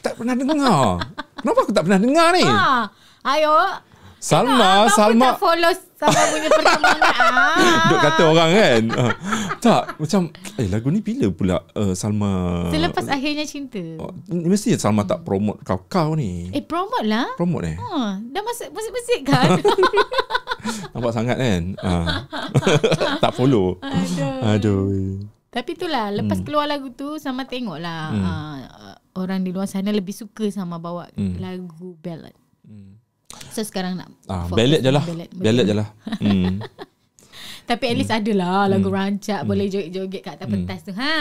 tak pernah dengar. Kenapa aku tak pernah dengar ni? Ah, ayo. Salma, Tengok, Salma. Tak follow Salma punya perkembangan. Duk kata orang kan. Uh, tak, macam eh lagu ni bila pula uh, Salma Selepas akhirnya cinta. Uh, mesti Salma tak promote kau-kau ni. Eh promote lah. Promote eh. Ha, dah masuk musik-musik kan. Nampak sangat kan. Uh. tak follow. Aduh. Aduh. Tapi itulah lepas hmm. keluar lagu tu sama tengoklah hmm. uh, orang di luar sana lebih suka sama bawa hmm. lagu ballad. Hmm. So sekarang nak ah, lah. Ballad je lah Ballad je lah hmm. Tapi at least hmm. adalah Lagu hmm. rancak hmm. Boleh joget-joget kat atas hmm. pentas tu hmm. ha?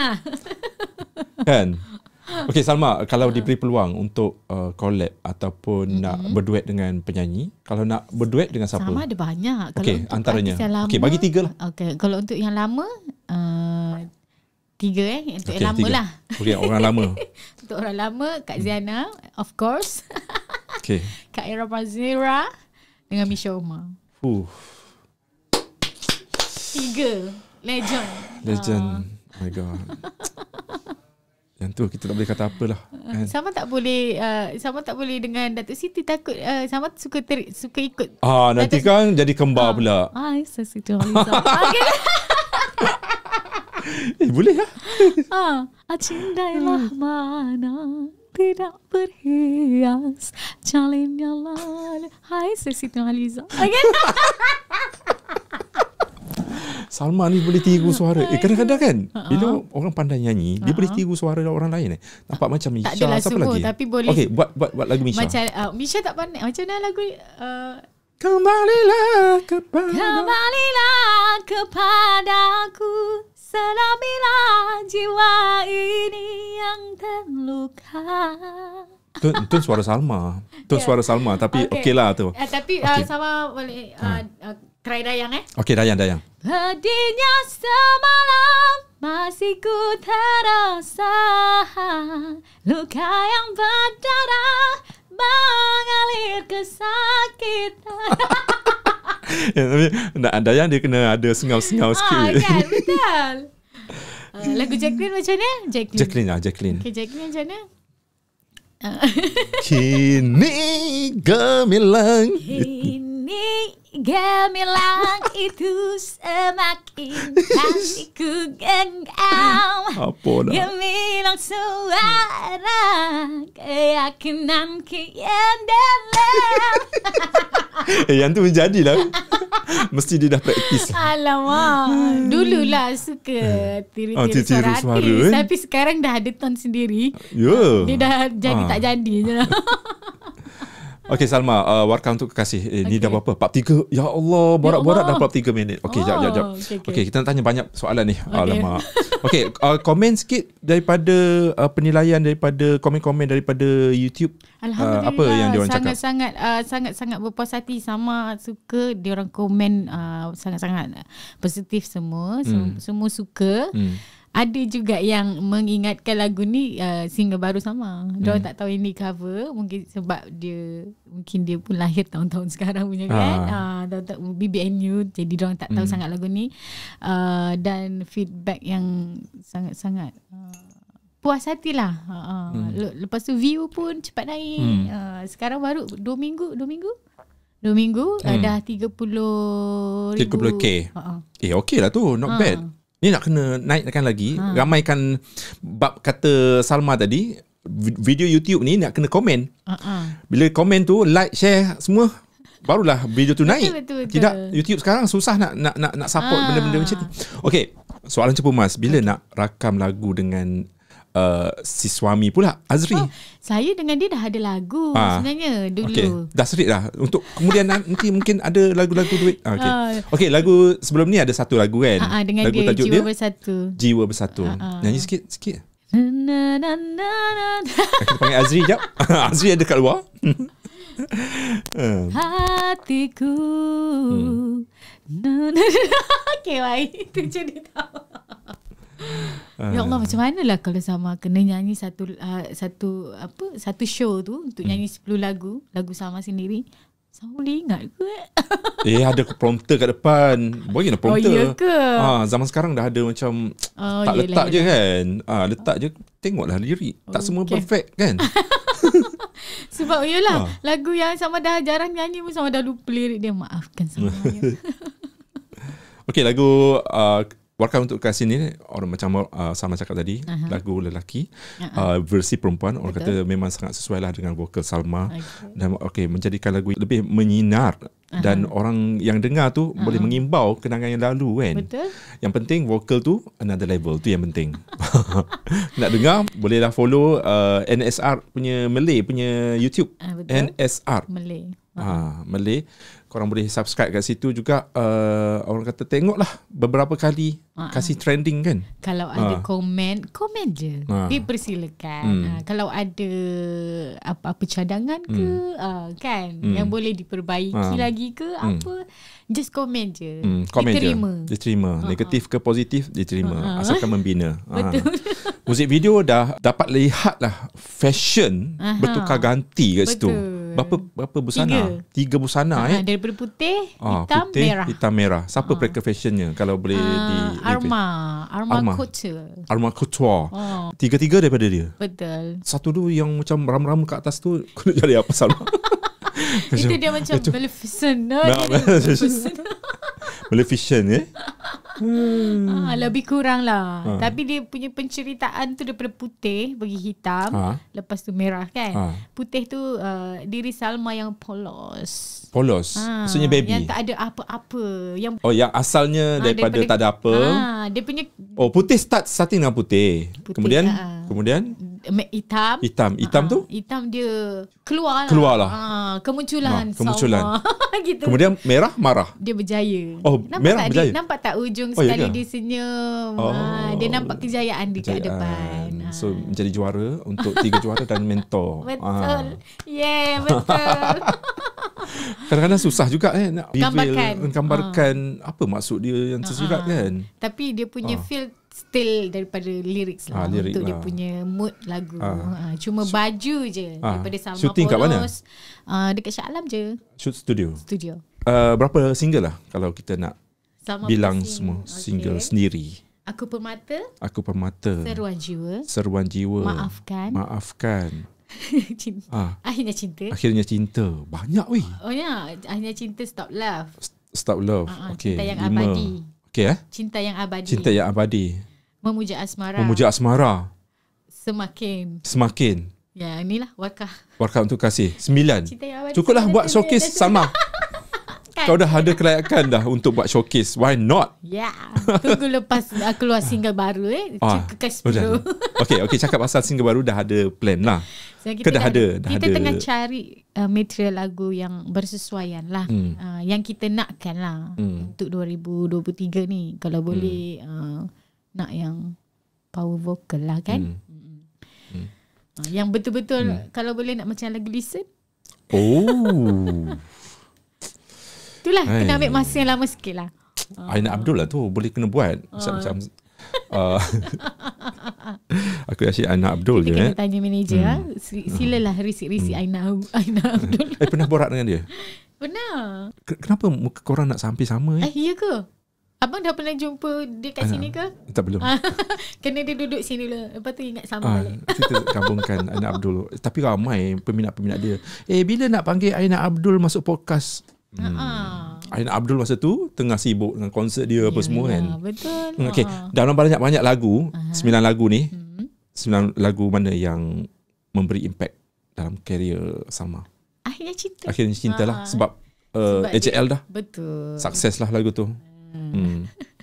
kan Okay Salma Kalau ha. diberi peluang Untuk uh, collab Ataupun hmm nak berduet dengan penyanyi Kalau nak berduet dengan siapa Salma ada banyak kalau Okay antaranya lama, bagi tiga lah Okay kalau untuk yang lama uh, Tiga eh Untuk okay, yang lama tiga. Lah. orang lama Untuk orang lama Kak Ziana Of course Okay. Kak Ira Pazira dengan Misha Omar. Fuh. Tiga. Legend. Legend. Ah. Oh my God. Yang tu kita tak boleh kata apa lah. Ah, kan? Sama tak boleh uh, sama tak boleh dengan Datuk Siti takut uh, sama suka ter, suka ikut. Ah Datuk nanti Siti. kan jadi kembar ah. pula. Ah itu situ. Okey. boleh lah. Ah, cinta lah hmm. mana tidak berhias calonnya lalu hai sesi Siti liza. again Salma ni boleh tiru suara. Eh kadang-kadang kan ha, ha. bila orang pandai nyanyi, dia ha, boleh tiru suara lah orang lain eh. Nampak macam Misha tak siapa sungguh, lagi. Tapi boleh. Okay, buat, buat buat lagu Misha. Macam uh, Misha tak pandai. Macam mana lagu uh, Kembalilah kepada Kembalilah kepadaku. suka. Tun, tun suara Salma. Tun yeah. suara Salma tapi okay. okeylah tu. Eh, tapi eh, okay. uh, sama boleh uh, uh, dayang eh. Okey dayang dayang. Hadinya semalam masih ku terasa luka yang berdarah mengalir kesakitan. ya, tapi ada yang dia kena ada sengau-sengau ah, sikit. Ah, kan? yeah, betul. Uh, lagu Jacqueline macam mana? Jacqueline. Jacqueline lah, Jacqueline. Okay, Jacqueline macam mana? Kini gemilang Kini Gemilang itu semakin hatiku genggam Gemilang suara keyakinan ke yang dalam Eh yang tu menjadilah Mesti dia dah praktis Alamak hmm. Dululah suka eh. tiru-tiru oh, suara, suara eh? Tapi sekarang dah ada tone sendiri yeah. Dia dah jadi ha. tak jadi je lah. Okay Salma uh, Welcome to Kekasih eh, okay. Ni dah berapa 43 Ya Allah Borak-borak ya Allah. dah minit Okay sekejap oh, okay, okay. okay kita nak tanya banyak soalan ni okay. Alamak Okay uh, Comment sikit Daripada uh, Penilaian daripada komen komen daripada YouTube uh, Alhamdulillah uh, Apa yang dia diorang cakap Sangat-sangat uh, Sangat-sangat berpuas hati Sama suka orang komen uh, Sangat-sangat Positif semua hmm. Semua suka hmm ada juga yang mengingatkan lagu ni uh, single baru sama. Dia hmm. tak tahu ini cover mungkin sebab dia mungkin dia pun lahir tahun-tahun sekarang punya kan. Ah uh, tahu BBNU jadi dia tak tahu hmm. sangat lagu ni. Uh, dan feedback yang sangat-sangat ah, puas hatilah. Uh, ah, hmm. Lepas tu view pun cepat naik. Hmm. Uh, sekarang baru dua minggu, dua minggu. Dua minggu hmm. uh, dah 30 ribu. 30k. Uh-uh. Eh okey lah tu. Not uh-uh. bad. Ni nak kena naikkan lagi ha. Ramaikan Bab kata Salma tadi Video YouTube ni Nak kena komen uh-uh. Bila komen tu Like, share Semua Barulah video tu naik betul, betul, Tidak YouTube sekarang susah nak Nak nak, nak support ha. benda-benda macam ni. Okay Soalan cepat mas Bila okay. nak rakam lagu dengan uh, si suami pula Azri. Oh, saya dengan dia dah ada lagu ah. sebenarnya dulu. Okay. Dah serik dah untuk kemudian nanti mungkin ada lagu-lagu duit. Ah, okay. Oh. okay, lagu sebelum ni ada satu lagu kan. Ah, ah, lagu dia, tajuk jiwa dia jiwa bersatu. Jiwa bersatu. Ah, ah. Nyanyi sikit sikit. Kita panggil Azri jap. Azri ada kat luar. Eh. Hatiku. Hmm. Na na na. Okay, baik. Itu jadi tahu. Ah. Ya Allah macam mana lah kalau sama kena nyanyi satu uh, satu apa satu show tu untuk hmm. nyanyi hmm. 10 lagu lagu sama sendiri. Sama boleh ingat ke? eh ada prompter kat depan. Boleh nak oh, prompter. Oh, ke? Ha, zaman sekarang dah ada macam oh, tak yelah, letak yelah. je kan. Ah ha, letak oh. je tengoklah lirik. Tak okay. semua perfect kan? Sebab iyalah ha. lagu yang sama dah jarang nyanyi pun sama dah lupa lirik dia maafkan sama. Okey lagu uh, Warkah untuk kasi ni orang macam uh, sama cakap tadi uh-huh. lagu lelaki uh-huh. uh, versi perempuan orang Betul. kata memang sangat sesuai lah dengan vokal Salma okay. dan okey menjadikan lagu lebih menyinar uh-huh. dan orang yang dengar tu uh-huh. boleh mengimbau kenangan yang lalu kan Betul. yang penting vokal tu another level tu yang penting nak dengar bolehlah follow uh, NSR punya Malay punya YouTube ah, Betul. NSR Malay ah uh Malay korang boleh subscribe kat situ juga uh, orang kata tengoklah beberapa kali uh-huh. kasih trending kan kalau ah. ada komen komen je uh. dipersilakan mm. uh, kalau ada apa-apa cadangan mm. ke uh, kan mm. yang boleh diperbaiki uh. lagi ke mm. apa just komen je mm. komen diterima je. diterima negatif ke positif diterima uh-huh. asalkan membina betul uh muzik video dah dapat lihatlah fashion uh-huh. bertukar ganti kat betul. situ betul berapa berapa busana? Tiga, Tiga busana uh-huh. eh. daripada putih, ah, hitam, putih, merah. Hitam merah. Siapa uh. uh fashionnya kalau boleh uh, di Arma, Arma, Arma Couture. Arma Couture. Oh. Tiga-tiga daripada dia. Betul. Satu tu yang macam ram-ram kat atas tu kena jadi apa salah? Itu dia macam, macam Maleficent lah Maleficent Maleficent eh hmm. ah, Lebih kurang lah ha. Tapi dia punya penceritaan tu Daripada putih Bagi hitam ha. Lepas tu merah kan ha. Putih tu uh, Diri Salma yang polos Polos ha. Maksudnya baby Yang tak ada apa-apa yang Oh yang asalnya ha, daripada, daripada tak ada apa ha, Dia punya Oh putih start Starting dengan putih, putih Kemudian ha. Kemudian hitam. Hitam. Hitam uh, tu? Hitam dia keluar lah. Keluar lah. Ha, ah, kemunculan. Ha, kemunculan. gitu. Kemudian merah marah. Dia berjaya. Oh, nampak merah tak berjaya. Dia, nampak tak ujung oh, ya sekali ya, dia senyum. Oh, ha, dia nampak kejayaan di kat depan. Ha. So, menjadi juara untuk tiga juara dan mentor. Betul. Ha. Yeah, ya, betul. Kadang-kadang susah juga eh nak gambarkan. gambarkan ha. apa maksud dia yang tersirat ha. kan. Tapi dia punya ha. feel still daripada lirik lah ha, ah, lirik untuk lah. dia punya mood lagu. Ha. Ha. Cuma so, baju je ha. daripada Salma Shooting Polos. Shooting kat mana? Uh, dekat Shah Alam je. Shoot studio? Studio. Uh, berapa single lah kalau kita nak Salma bilang Pusing. semua single sendiri? Aku Permata. Aku Permata. Seruan Jiwa. Seruan Jiwa. Maafkan. Maafkan. cinta. Ah. Akhirnya Cinta. Akhirnya Cinta. Banyak weh. Oh ya. Akhirnya Cinta Stop Love. Stop Love. Uh-huh. Okay. Cinta Yang Lima. Abadi. Okay, eh? Cinta yang abadi. Cinta yang abadi. Memuja asmara. Memuja asmara. Semakin. Semakin. Ya, inilah warkah. Warkah untuk kasih. Sembilan. Cinta yang abadi. Cukuplah buat showcase sama. Kan? Kau dah ada kelayakan dah untuk buat showcase. Why not? Yeah. Tunggu lepas aku keluar single baru eh. Ah, Cuka oh, Okay, okay. Cakap pasal single baru dah ada plan lah. So, kita dah, dah ada? Dah kita ada. tengah cari uh, material lagu yang bersesuaian lah. Hmm. Uh, yang kita nakkan lah hmm. untuk 2023 ni. Kalau hmm. boleh uh, nak yang power vocal lah kan. Hmm. hmm. hmm. Uh, yang betul-betul hmm. kalau boleh nak macam lagu listen. Oh. Itulah hey. kena ambil masa yang lama sikit lah ah, Aina Abdul lah tu boleh kena buat uh. macam uh, Aku rasa Aina Abdul Kita je Kita eh. tanya manager hmm. lah. Silalah risik-risik hmm. Aina, Aina Abdul Eh pernah borak dengan dia? Pernah Kenapa muka korang nak sampai sama eh? Eh iya ke? Abang dah pernah jumpa dia kat Aina. sini ke? Tak belum Kena dia duduk sini lah. Lepas tu ingat sama ah, Kita gabungkan Aina Abdul Tapi ramai peminat-peminat dia Eh bila nak panggil Aina Abdul masuk podcast Hmm. Aina Abdul masa tu tengah sibuk dengan konsert dia apa yeah, semua yeah, kan. Ya, betul. Hmm, okay. Ha. Dalam banyak-banyak lagu, uh-huh. sembilan lagu ni, uh sembilan lagu mana yang memberi impact dalam karier sama? Akhirnya cinta. Akhirnya cinta lah uh-huh. Ha. sebab, uh, dah. Betul. Sukses lah lagu tu. Hmm. hmm.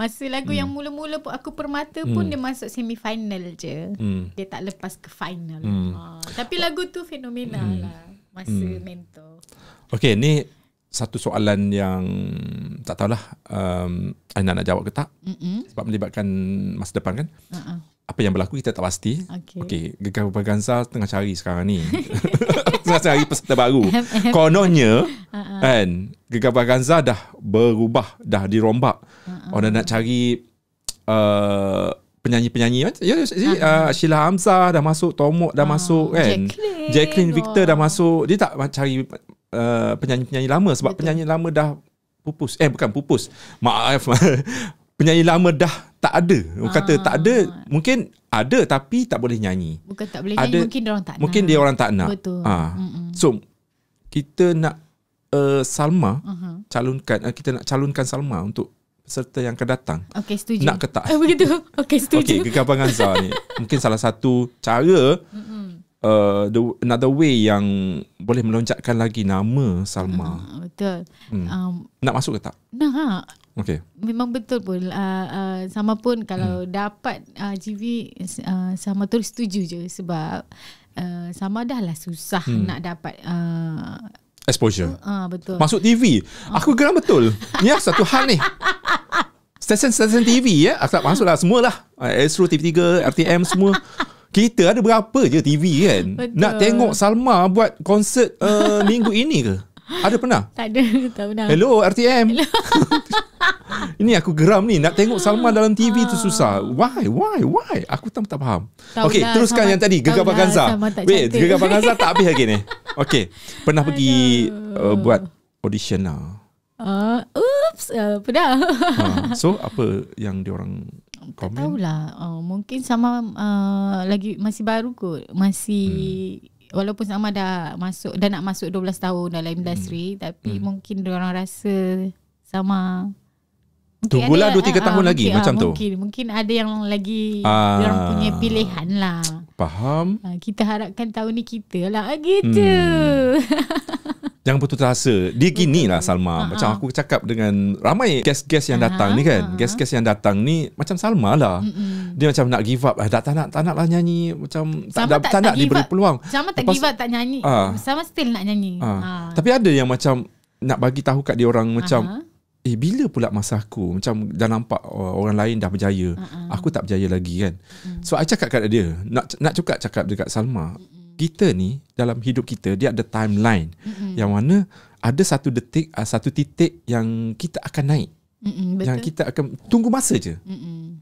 Masa lagu hmm. yang mula-mula pun aku permata pun hmm. dia masuk semi final je. Hmm. Dia tak lepas ke final. Hmm. Ha. Tapi lagu tu fenomenal hmm. lah masa hmm. mentor. Okay ni satu soalan yang tak tahulah um, Aina nak jawab ke tak Mm-mm. sebab melibatkan masa depan kan uh-uh. apa yang berlaku kita tak pasti okey okay, gegar berganza tengah cari sekarang ni tengah cari peserta baru kononnya uh-uh. kan gegar berganza dah berubah dah dirombak uh-uh. orang nak cari uh, penyanyi-penyanyi ya si ya, uh, ya, ya, ah. ah, Sheila Hamzah dah masuk Tomok dah uh, masuk kan Jacqueline, Jacqueline Victor dah masuk dia tak cari uh, penyanyi-penyanyi lama sebab Betul. penyanyi lama dah pupus eh bukan pupus maaf penyanyi lama dah tak ada uh, kata tak ada mungkin ada tapi tak boleh nyanyi bukan tak boleh ada, nyanyi mungkin dia orang tak nak mungkin dia orang tak nak Betul. Uh. so kita nak uh, Salma uh-huh. calonkan uh, kita nak calonkan Salma untuk serta yang akan datang. Okey, setuju. Nak ke tak? Uh, begitu. Okey, setuju. Okey, Gegar Pangansa ni. Mungkin salah satu cara, uh, the, another way yang boleh melonjakkan lagi nama Salma. Uh, betul. Hmm. Um, nak masuk ke tak? Nak. Ah. Okey. Memang betul pun. Uh, ah, uh, sama pun kalau hmm. dapat uh, GV, uh, sama terus setuju je. Sebab uh, sama dah lah susah hmm. nak dapat... Uh, exposure. Ah uh, betul. Masuk TV. Uh. Ah. Aku geram betul. Ni ya, satu hal ni. Stesen-stesen TV ya. Aku tak semua lah. Eh, Astro TV3, RTM semua. Kita ada berapa je TV kan? Betul. Nak tengok Salma buat konsert uh, minggu ini ke? Ada pernah? Tak ada, tak pernah. Hello RTM. Hello. Ini aku geram ni nak tengok salma dalam TV ah. tu susah. Why? Why? Why? Aku tak tak faham. Okey, lah, teruskan sama, yang tadi Gegar Pakansa. Lah, Wait, cantik. Gegar Pakansa tak habis lagi ni. Okey. Pernah pergi uh, buat audition lah. Uh, oops, uh, pernah. Uh, so apa yang diorang komen? Tak tahulah. Uh, mungkin sama uh, lagi masih baru kot. Masih hmm walaupun sama dah masuk dah nak masuk 12 tahun dalam industri hmm. tapi hmm. mungkin dia orang rasa sama Tunggulah 2 3 tahun uh, lagi mungkin, macam uh, tu. Mungkin mungkin ada yang lagi uh, orang punya ah. pilihan lah. Faham? Uh, kita harapkan tahun ni kita lah gitu. Hmm. Jangan putus rasa Dia gini lah Salma uh-huh. Macam ha. aku cakap dengan Ramai guest-guest yang datang uh-huh. ni kan ha, Guest-guest yang datang ni Macam Salma lah uh-huh. Dia macam nak give up eh, ah, tak, tak nak Tak nak lah nyanyi Macam tak, tak, tak nak diberi peluang Sama tak Lepas, give up Tak nyanyi uh, Salma still nak nyanyi uh, uh. Tapi ada yang macam Nak bagi tahu kat dia orang Macam uh-huh. Eh bila pula masa aku Macam dah nampak Orang lain dah berjaya uh-huh. Aku tak berjaya lagi kan uh-huh. So I cakap kat dia Nak nak cakap cakap dekat Salma kita ni dalam hidup kita dia ada timeline mm-hmm. yang mana ada satu detik uh, satu titik yang kita akan naik Mm-mm, yang betul. kita akan tunggu masa je.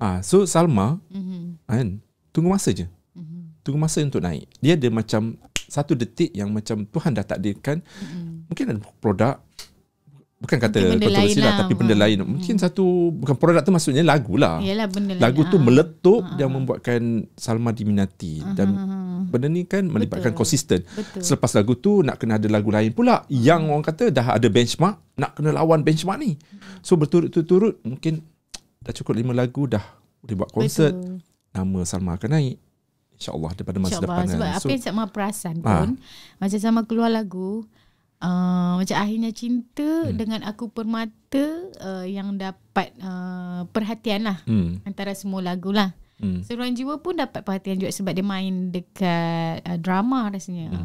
Ah, ha, so Salma, mm-hmm. kan, tunggu masa je. Mm-hmm. Tunggu masa untuk naik. Dia ada macam satu detik yang macam Tuhan dah takdirkan. Mm-hmm. Mungkin ada produk, bukan kata kontroversi lah tapi benda hmm. lain mungkin hmm. satu bukan produk tu maksudnya lagu lah Yalah, benda lain lagu lah. tu meletup ha. yang ha. membuatkan Salma diminati uh-huh. dan benda ni kan melibatkan Betul. konsisten Betul. selepas lagu tu nak kena ada lagu lain pula hmm. yang orang kata dah ada benchmark nak kena lawan benchmark ni so berturut-turut mungkin dah cukup lima lagu dah boleh buat konsert Betul. nama Salma akan naik insyaAllah daripada masa Insya depan sebab kan. so, apa yang Salma perasan ah. pun ha. macam Salma keluar lagu uh, macam akhirnya cinta hmm. dengan aku permata uh, yang dapat uh, perhatian lah hmm. antara semua lagu lah. Hmm. Seruan Jiwa pun dapat perhatian juga sebab dia main dekat uh, drama rasanya. Hmm.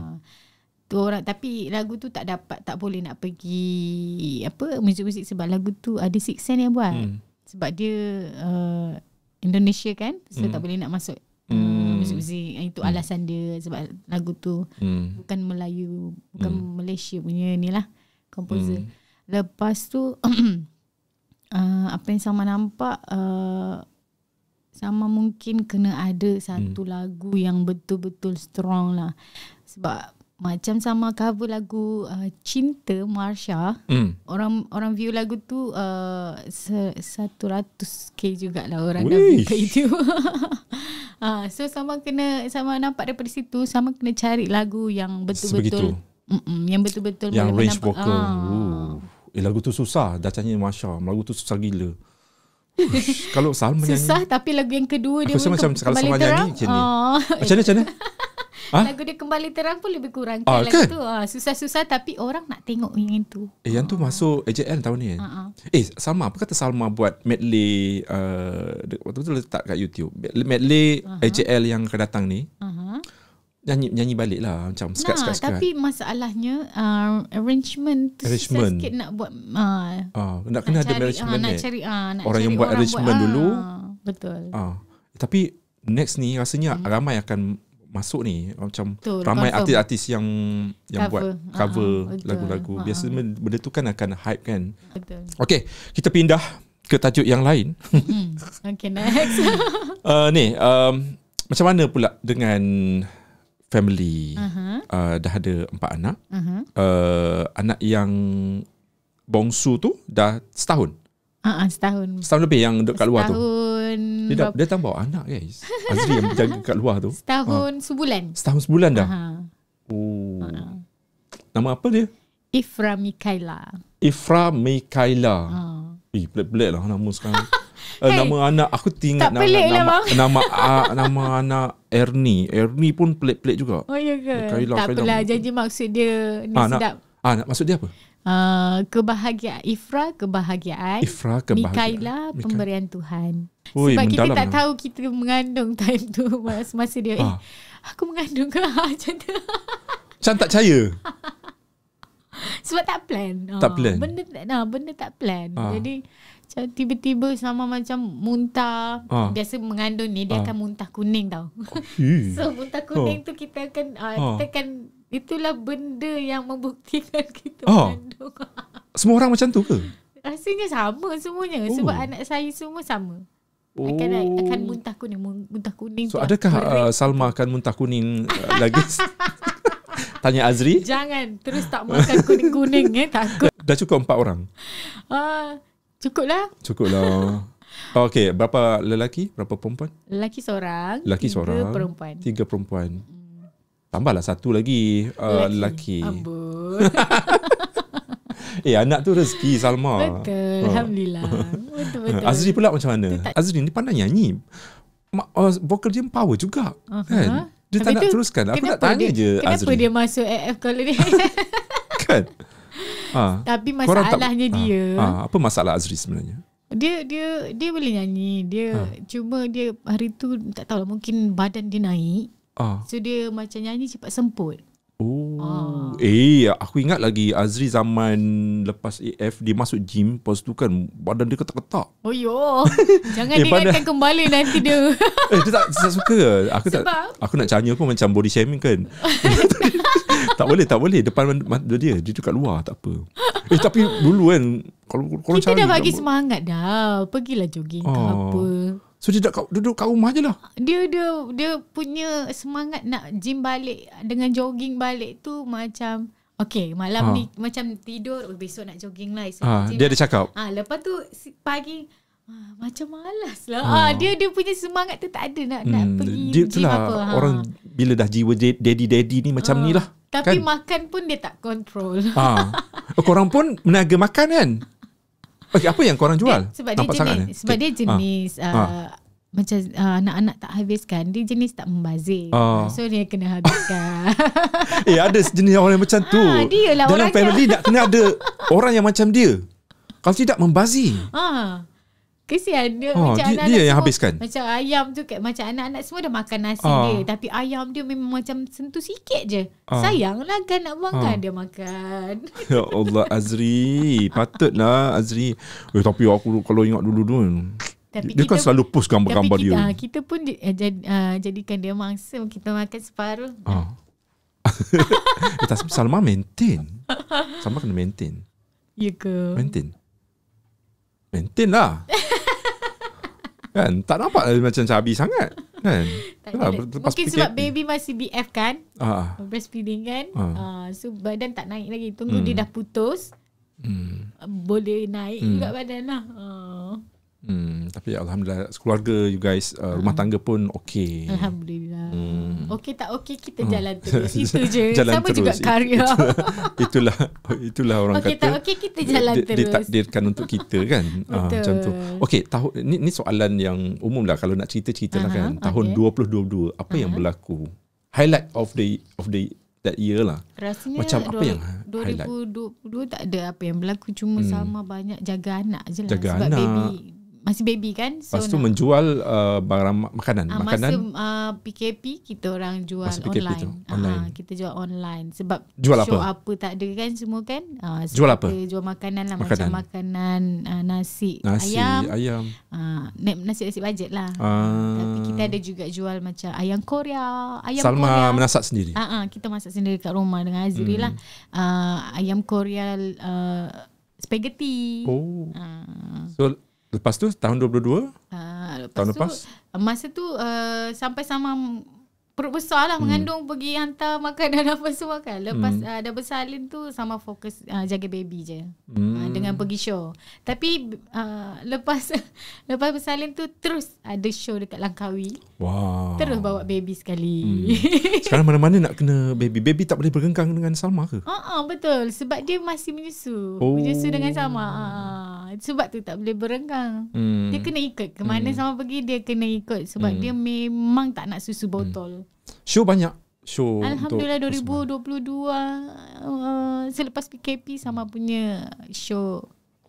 Uh, orang, tapi lagu tu tak dapat, tak boleh nak pergi apa muzik-muzik sebab lagu tu ada Six Sense yang buat. Hmm. Sebab dia uh, Indonesia kan, so hmm. tak boleh nak masuk Uzi-Uzi hmm. Itu hmm. alasan dia Sebab lagu tu hmm. Bukan Melayu Bukan hmm. Malaysia punya ni lah Komposer hmm. Lepas tu uh, Apa yang sama nampak uh, Sama mungkin kena ada Satu hmm. lagu yang betul-betul strong lah Sebab macam sama cover lagu uh, cinta Marsha mm. orang orang view lagu tu uh, satu ratus k juga lah orang Uish. dah buka itu uh, so sama kena sama nampak daripada situ sama kena cari lagu yang betul-betul yang betul-betul yang range nampak. vocal ah. eh, lagu tu susah dah cakap Marsha lagu tu susah gila kalau Salma susah, nyanyi susah tapi lagu yang kedua dia macam kalau Salma nyanyi macam ni ah. macam ni macam ha? lagu dia kembali terang pun lebih kurang ah, lagu kan? tu ah, susah-susah tapi orang nak tengok yang itu eh yang tu masuk AJL tahun ni uh-huh. eh Salma, apa kata Salma buat medley uh, waktu tu letak kat YouTube medley uh-huh. AJL yang kedatang ni uh-huh. Nyanyi, nyanyi balik lah Macam nah, skat, skat, skat Tapi masalahnya uh, Arrangement tu Arrangement Susah sikit nak buat uh, uh, nak, kena cari, ada arrangement uh, Nak cari uh, nak Orang cari yang buat orang arrangement buat, dulu uh, Betul uh, Tapi Next ni Rasanya hmm. ramai akan masuk ni macam Betul, ramai artis-artis yang yang cover. buat ah, cover Ha-ha. lagu-lagu. Ha-ha. Ah. Biasa benda tu kan akan hype kan. Betul. Okay, kita pindah ke tajuk yang lain. Hmm. Okay, next. uh, ni, um, macam mana pula dengan family? Uh-huh. Uh, dah ada empat anak. Uh-huh. Uh, anak yang bongsu tu dah setahun? Uh-huh, setahun. Setahun lebih yang duduk kat luar tu? Hmm, dia, dah, dia tak bawa anak guys Azri yang berjaga kat luar tu Setahun ha. sebulan Setahun sebulan dah uh-huh. Oh. Uh-huh. Nama apa dia? Ifra Mikaila Ifra Mikaila uh. Eh pelik-pelik lah nama sekarang Uh, hey, nama anak aku tinggal nama pelik nama lah, bang. nama, uh, nama anak Ernie Ernie pun pelik-pelik juga. Oh ya ke? tak apalah janji maksud dia ni ah, sedap. Nak, Ah, maksud dia apa? Uh, kebahagiaan Ifra kebahagiaan, Ifra kebahagiaan. Mikaila pemberian Mikaila. Tuhan. Ui, Sebab kita lah tak tahu kita mengandung time tu mas masa dia eh, ah. eh, aku mengandung ke ah, macam tu. Macam tak percaya. Sebab tak plan. Ah, tak plan. Benda tak nah, benda tak plan. Ah. Jadi tiba-tiba sama macam muntah. Ah. Biasa mengandung ni dia ah. akan muntah kuning tau. Oh, so muntah kuning oh. tu kita akan uh, ah. kita akan Itulah benda yang membuktikan kita oh. mengandung. Semua orang macam tu ke? Rasanya sama semuanya. Oh. Sebab anak saya semua sama. Oh. Akan, akan muntah kuning. Muntah kuning. So adakah uh, Salma akan muntah kuning uh, lagi? Tanya Azri. Jangan. Terus tak makan kuning-kuning. Eh, takut. Dah cukup empat orang? Uh, cukuplah. Cukuplah. Okey, berapa lelaki, berapa perempuan? Lelaki seorang. Lelaki seorang. Tiga perempuan. Tiga perempuan. hmm Tambahlah satu lagi uh, lelaki. Lelaki. eh, anak tu rezeki Salma. Betul. Oh. Alhamdulillah. Betul-betul. Azri pula macam mana? Tak... Azri ni pandai nyanyi. Ma- uh, vokal dia power juga. Uh-huh. Kan? Dia Tapi tak nak teruskan. Aku nak tanya dia, je kenapa Azri. Kenapa dia masuk AF kalau ni. kan? Ha. Tapi masalahnya tak, ah, dia. Ha. Ha. Apa masalah Azri sebenarnya? Dia dia dia boleh nyanyi. Dia ha. cuma dia hari tu tak tahu lah mungkin badan dia naik. Ah. So dia macam nyanyi cepat semput. Oh. Ah. Eh, aku ingat lagi Azri zaman lepas AF dia masuk gym, lepas tu kan badan dia ketak-ketak. Oh yo. Jangan eh, dia akan kembali nanti dia. eh, dia tak, tak suka. Aku Sebab? tak aku nak canya pun macam body shaming kan. tak boleh, tak boleh depan dia. Dia tu kat luar, tak apa. Eh, tapi dulu kan kalau kalau Kita cari, dah bagi semangat dah. Pergilah jogging ah. ke apa. So dia duduk, duduk kat rumah je lah. Dia, dia, dia punya semangat nak gym balik dengan jogging balik tu macam... Okay, malam ha. ni macam tidur, oh, besok nak jogging lah. Ha, dia lah. ada cakap. ha, lepas tu pagi Ah, macam malas lah ha. ah, Dia dia punya semangat tu tak ada Nak, hmm. nak pergi gym lah, apa ha. Orang bila dah jiwa daddy-daddy ni Macam ha. ni lah Tapi kan? makan pun dia tak control ha. Oh, korang pun menaga makan kan Okay, apa yang korang jual? Dia, sebab Nampak dia jenis, sebab okay. dia ah. jenis ha. Uh, ha. macam uh, anak-anak tak habiskan, dia jenis tak membazir. Ha. So dia kena habiskan. eh, ada jenis orang yang macam tu. Ha, dia lah Dalam family nak kena ada orang yang macam dia. Kalau tidak membazir. Ha. Kesian dia oh, macam dia, anak dia anak yang semua, habiskan. Macam ayam tu kan macam anak-anak semua dah makan nasi oh. dia tapi ayam dia memang macam sentuh sikit je. Oh. Sayanglah kan nak buangkan oh. dia makan. Ya Allah Azri, patutlah Azri. Eh tapi aku kalau ingat dulu tu tapi dia kan kita, kan selalu post gambar-gambar tapi kita, dia. Ah, kita pun di, uh, jad, uh, jadikan dia mangsa. Kita makan separuh. Oh. Eh, tapi Salma maintain. Salma kena maintain. Ya ke? Maintain. Maintain lah. kan tak nampak lah macam cabi sangat kan lah, mungkin sebab PKP. baby masih BF kan ah. breastfeeding kan ah. Ah, so badan tak naik lagi tunggu hmm. dia dah putus hmm. boleh naik hmm. juga badan lah ah. Hmm, tapi alhamdulillah keluarga you guys uh, hmm. rumah tangga pun okey. Alhamdulillah. Hmm. Okey tak okey kita hmm. jalan terus. Itu je. Sama terus. juga karya. Itulah itulah, itulah orang okay, kata. Okey tak okey kita jalan di, terus. Ditakdirkan untuk kita kan. Betul. Uh, ah, macam tu. Okey tahun ni ni soalan yang umum lah kalau nak cerita cerita uh kan. Tahun okay. 2022 apa uh yang berlaku? Highlight of the of the that year lah. Rasanya Macam apa yang ha- highlight? 2022 tak ada apa yang berlaku cuma hmm. sama banyak jaga anak je lah. Jaga sebab anak. baby masih baby kan so lepas tu nak, menjual uh, barang makanan uh, makanan masa uh, PKP kita orang jual masa PKP online, tu, online. Ah, kita jual online sebab jual show apa tak ada kan semua kan uh, jual apa jual makanan lah makanan. macam makanan uh, nasi, nasi ayam ayam uh, nasi nasi, nasi bajet lah uh, tapi kita ada juga jual macam ayam korea ayam Salma korea. masak sendiri uh, uh, kita masak sendiri kat rumah dengan Azri lah. hmm. lah uh, ayam korea uh, spaghetti oh uh. so Lepas tu tahun 22? Ah, lepas tahun tu, lepas? Masa tu uh, sampai sama perut besar lah hmm. mengandung pergi hantar makanan apa semua kan lepas hmm. uh, dah bersalin tu sama fokus uh, jaga baby je ah, hmm. uh, dengan pergi show tapi uh, lepas lepas bersalin tu terus ada show dekat Langkawi wow. terus bawa baby sekali hmm. sekarang mana-mana nak kena baby baby tak boleh bergenggang dengan Salma ke? Uh, uh, betul sebab dia masih menyusu oh. menyusu dengan Salma uh, sebab tu tak boleh berenggang hmm. dia kena ikut kemana mana hmm. Salma pergi dia kena ikut sebab hmm. dia memang tak nak susu botol hmm. Show banyak show Alhamdulillah 2022 uh, Selepas PKP sama punya show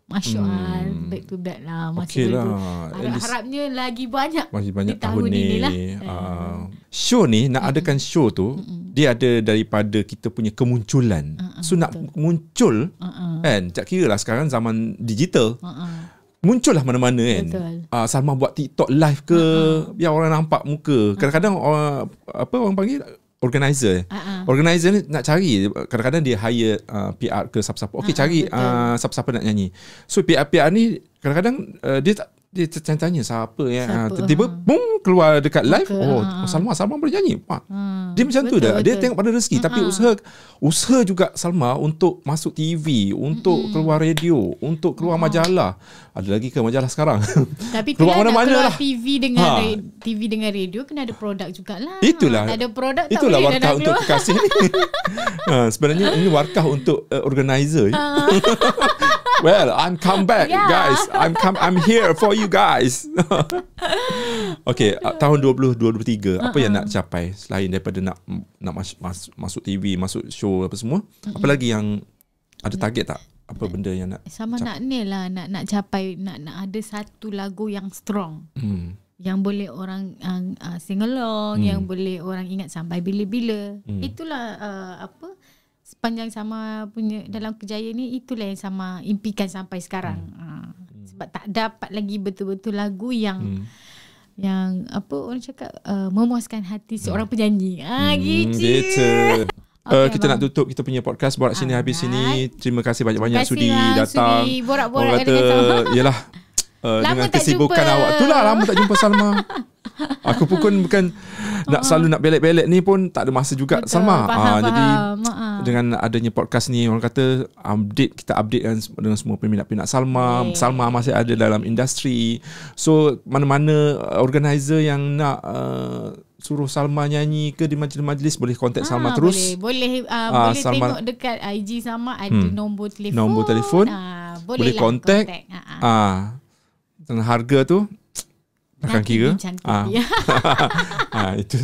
Masyaallah hmm. back to back lah masa okay lah. Harap, harapnya lagi banyak. Masih banyak di tahun, tahun ni. Inilah. Uh, ah. hmm. show ni nak mm-hmm. adakan show tu hmm dia ada daripada kita punya kemunculan. uh so betul. nak muncul uh-uh. kan tak kira lah sekarang zaman digital. uh muncullah mana-mana kan. Betul. Uh, ah, Salma buat TikTok live ke, uh-huh. biar orang nampak muka. Kadang-kadang uh-huh. Ah, orang, apa orang panggil organizer. Uh-huh. Organizer ni nak cari kadang-kadang dia hire uh, ah, PR ke siapa-siapa. Okay, uh-huh. cari uh, siapa-siapa nak nyanyi. So PR PR ni kadang-kadang uh, dia tak dia tertanya-tanya siapa ya. ha, tiba-tiba ha. boom keluar dekat live. Okay, oh, ha, ha. Salma, Salma boleh nyanyi. Ha. Hmm, dia macam betul, tu dah. Betul. Dia tengok pada rezeki uh tapi ha, ha. usaha usaha juga Salma untuk masuk TV, untuk uh keluar radio, untuk keluar uh majalah. Ada lagi ke majalah sekarang? Tapi keluar mana mana lah. TV dengan ha. TV dengan radio kena ada produk jugalah. Itulah. ada produk tapi itulah warkah untuk kekasih ni. ha, sebenarnya ini warkah untuk uh, organizer. Ya. Ha. well, I'm come back, yeah. guys. I'm come. I'm here for you guys. okay, uh, tahun 2023 uh-huh. apa yang uh-uh. nak capai selain daripada nak nak mas, mas, masuk TV, masuk show apa semua? Uh-huh. Apa lagi yang ada target tak? Apa benda yang nak sama cap- nak ni lah nak nak capai nak nak ada satu lagu yang strong. Hmm yang boleh orang uh, uh sing along hmm. yang boleh orang ingat sampai bila-bila hmm. itulah uh, apa uh, sepanjang sama punya dalam kejayaan ni itulah yang sama impikan sampai sekarang. Hmm. Ha. Hmm. Sebab tak dapat lagi betul-betul lagu yang hmm. yang apa orang cakap uh, memuaskan hati seorang hmm. penyanyi. Ah ha, hmm, gitu. Okay, uh, kita abang. nak tutup kita punya podcast borak sini Alright. habis sini. Terima kasih banyak-banyak kasih, sudi bang, lah, datang. Sudi borak-borak kata, yalah uh, dengan kesibukan jumpa. awak. Itulah lama tak jumpa Salma. Aku pun kan bukan nak ah. selalu nak belek-belek ni pun tak ada masa juga Betul, Salma. Ah, faham, uh, jadi faham. Ah. dengan adanya podcast ni orang kata update kita update dengan semua peminat-peminat Salma. Hey. Salma masih ada dalam industri. So mana-mana organizer yang nak uh, suruh Salma nyanyi ke di majlis-majlis boleh contact ah, Salma terus. Boleh boleh, uh, ah, boleh Salma. tengok dekat IG Salma ada hmm. nombor telefon. Nombor telefon. Ah, boleh boleh contact. contact. Ah tentang harga tu akan kira. Ha. ha, itu.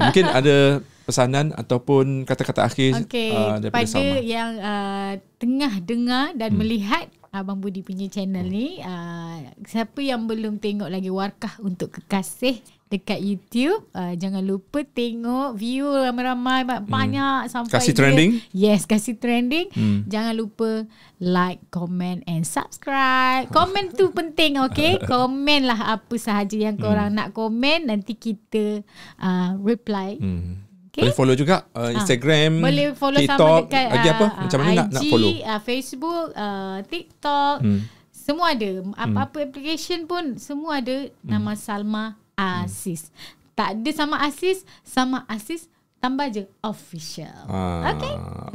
Mungkin ada pesanan ataupun kata-kata akhir ah, okay. uh, daripada Pada Salma. yang uh, tengah dengar dan hmm. melihat Abang Budi punya channel hmm. ni uh, Siapa yang belum tengok lagi Warkah untuk Kekasih dekat YouTube uh, jangan lupa tengok view ramai-ramai hmm. banyak sampai kasih trending yes kasih trending hmm. jangan lupa like komen and subscribe komen tu penting okay komen lah apa sahaja yang hmm. korang nak komen nanti kita uh, reply hmm. Okay. Boleh follow juga uh, ah. Instagram ha, Boleh follow TikTok, sama dekat Lagi apa? Uh, Macam mana IG, nak, nak follow? uh, Facebook, uh, TikTok hmm. Semua ada hmm. Apa-apa hmm. application pun Semua ada Nama hmm. Salma Asis. Hmm. Tak ada sama Asis, sama Asis tambah je official. Ah. Okay.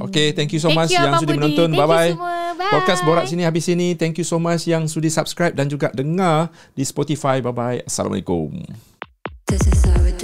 Okay, hmm. thank you so thank much you, yang Abang sudi Budi. menonton. Thank Bye-bye. semua. Bye. Podcast Borak Sini habis sini. Thank you so much yang sudi subscribe dan juga dengar di Spotify. Bye-bye. Assalamualaikum. This is our-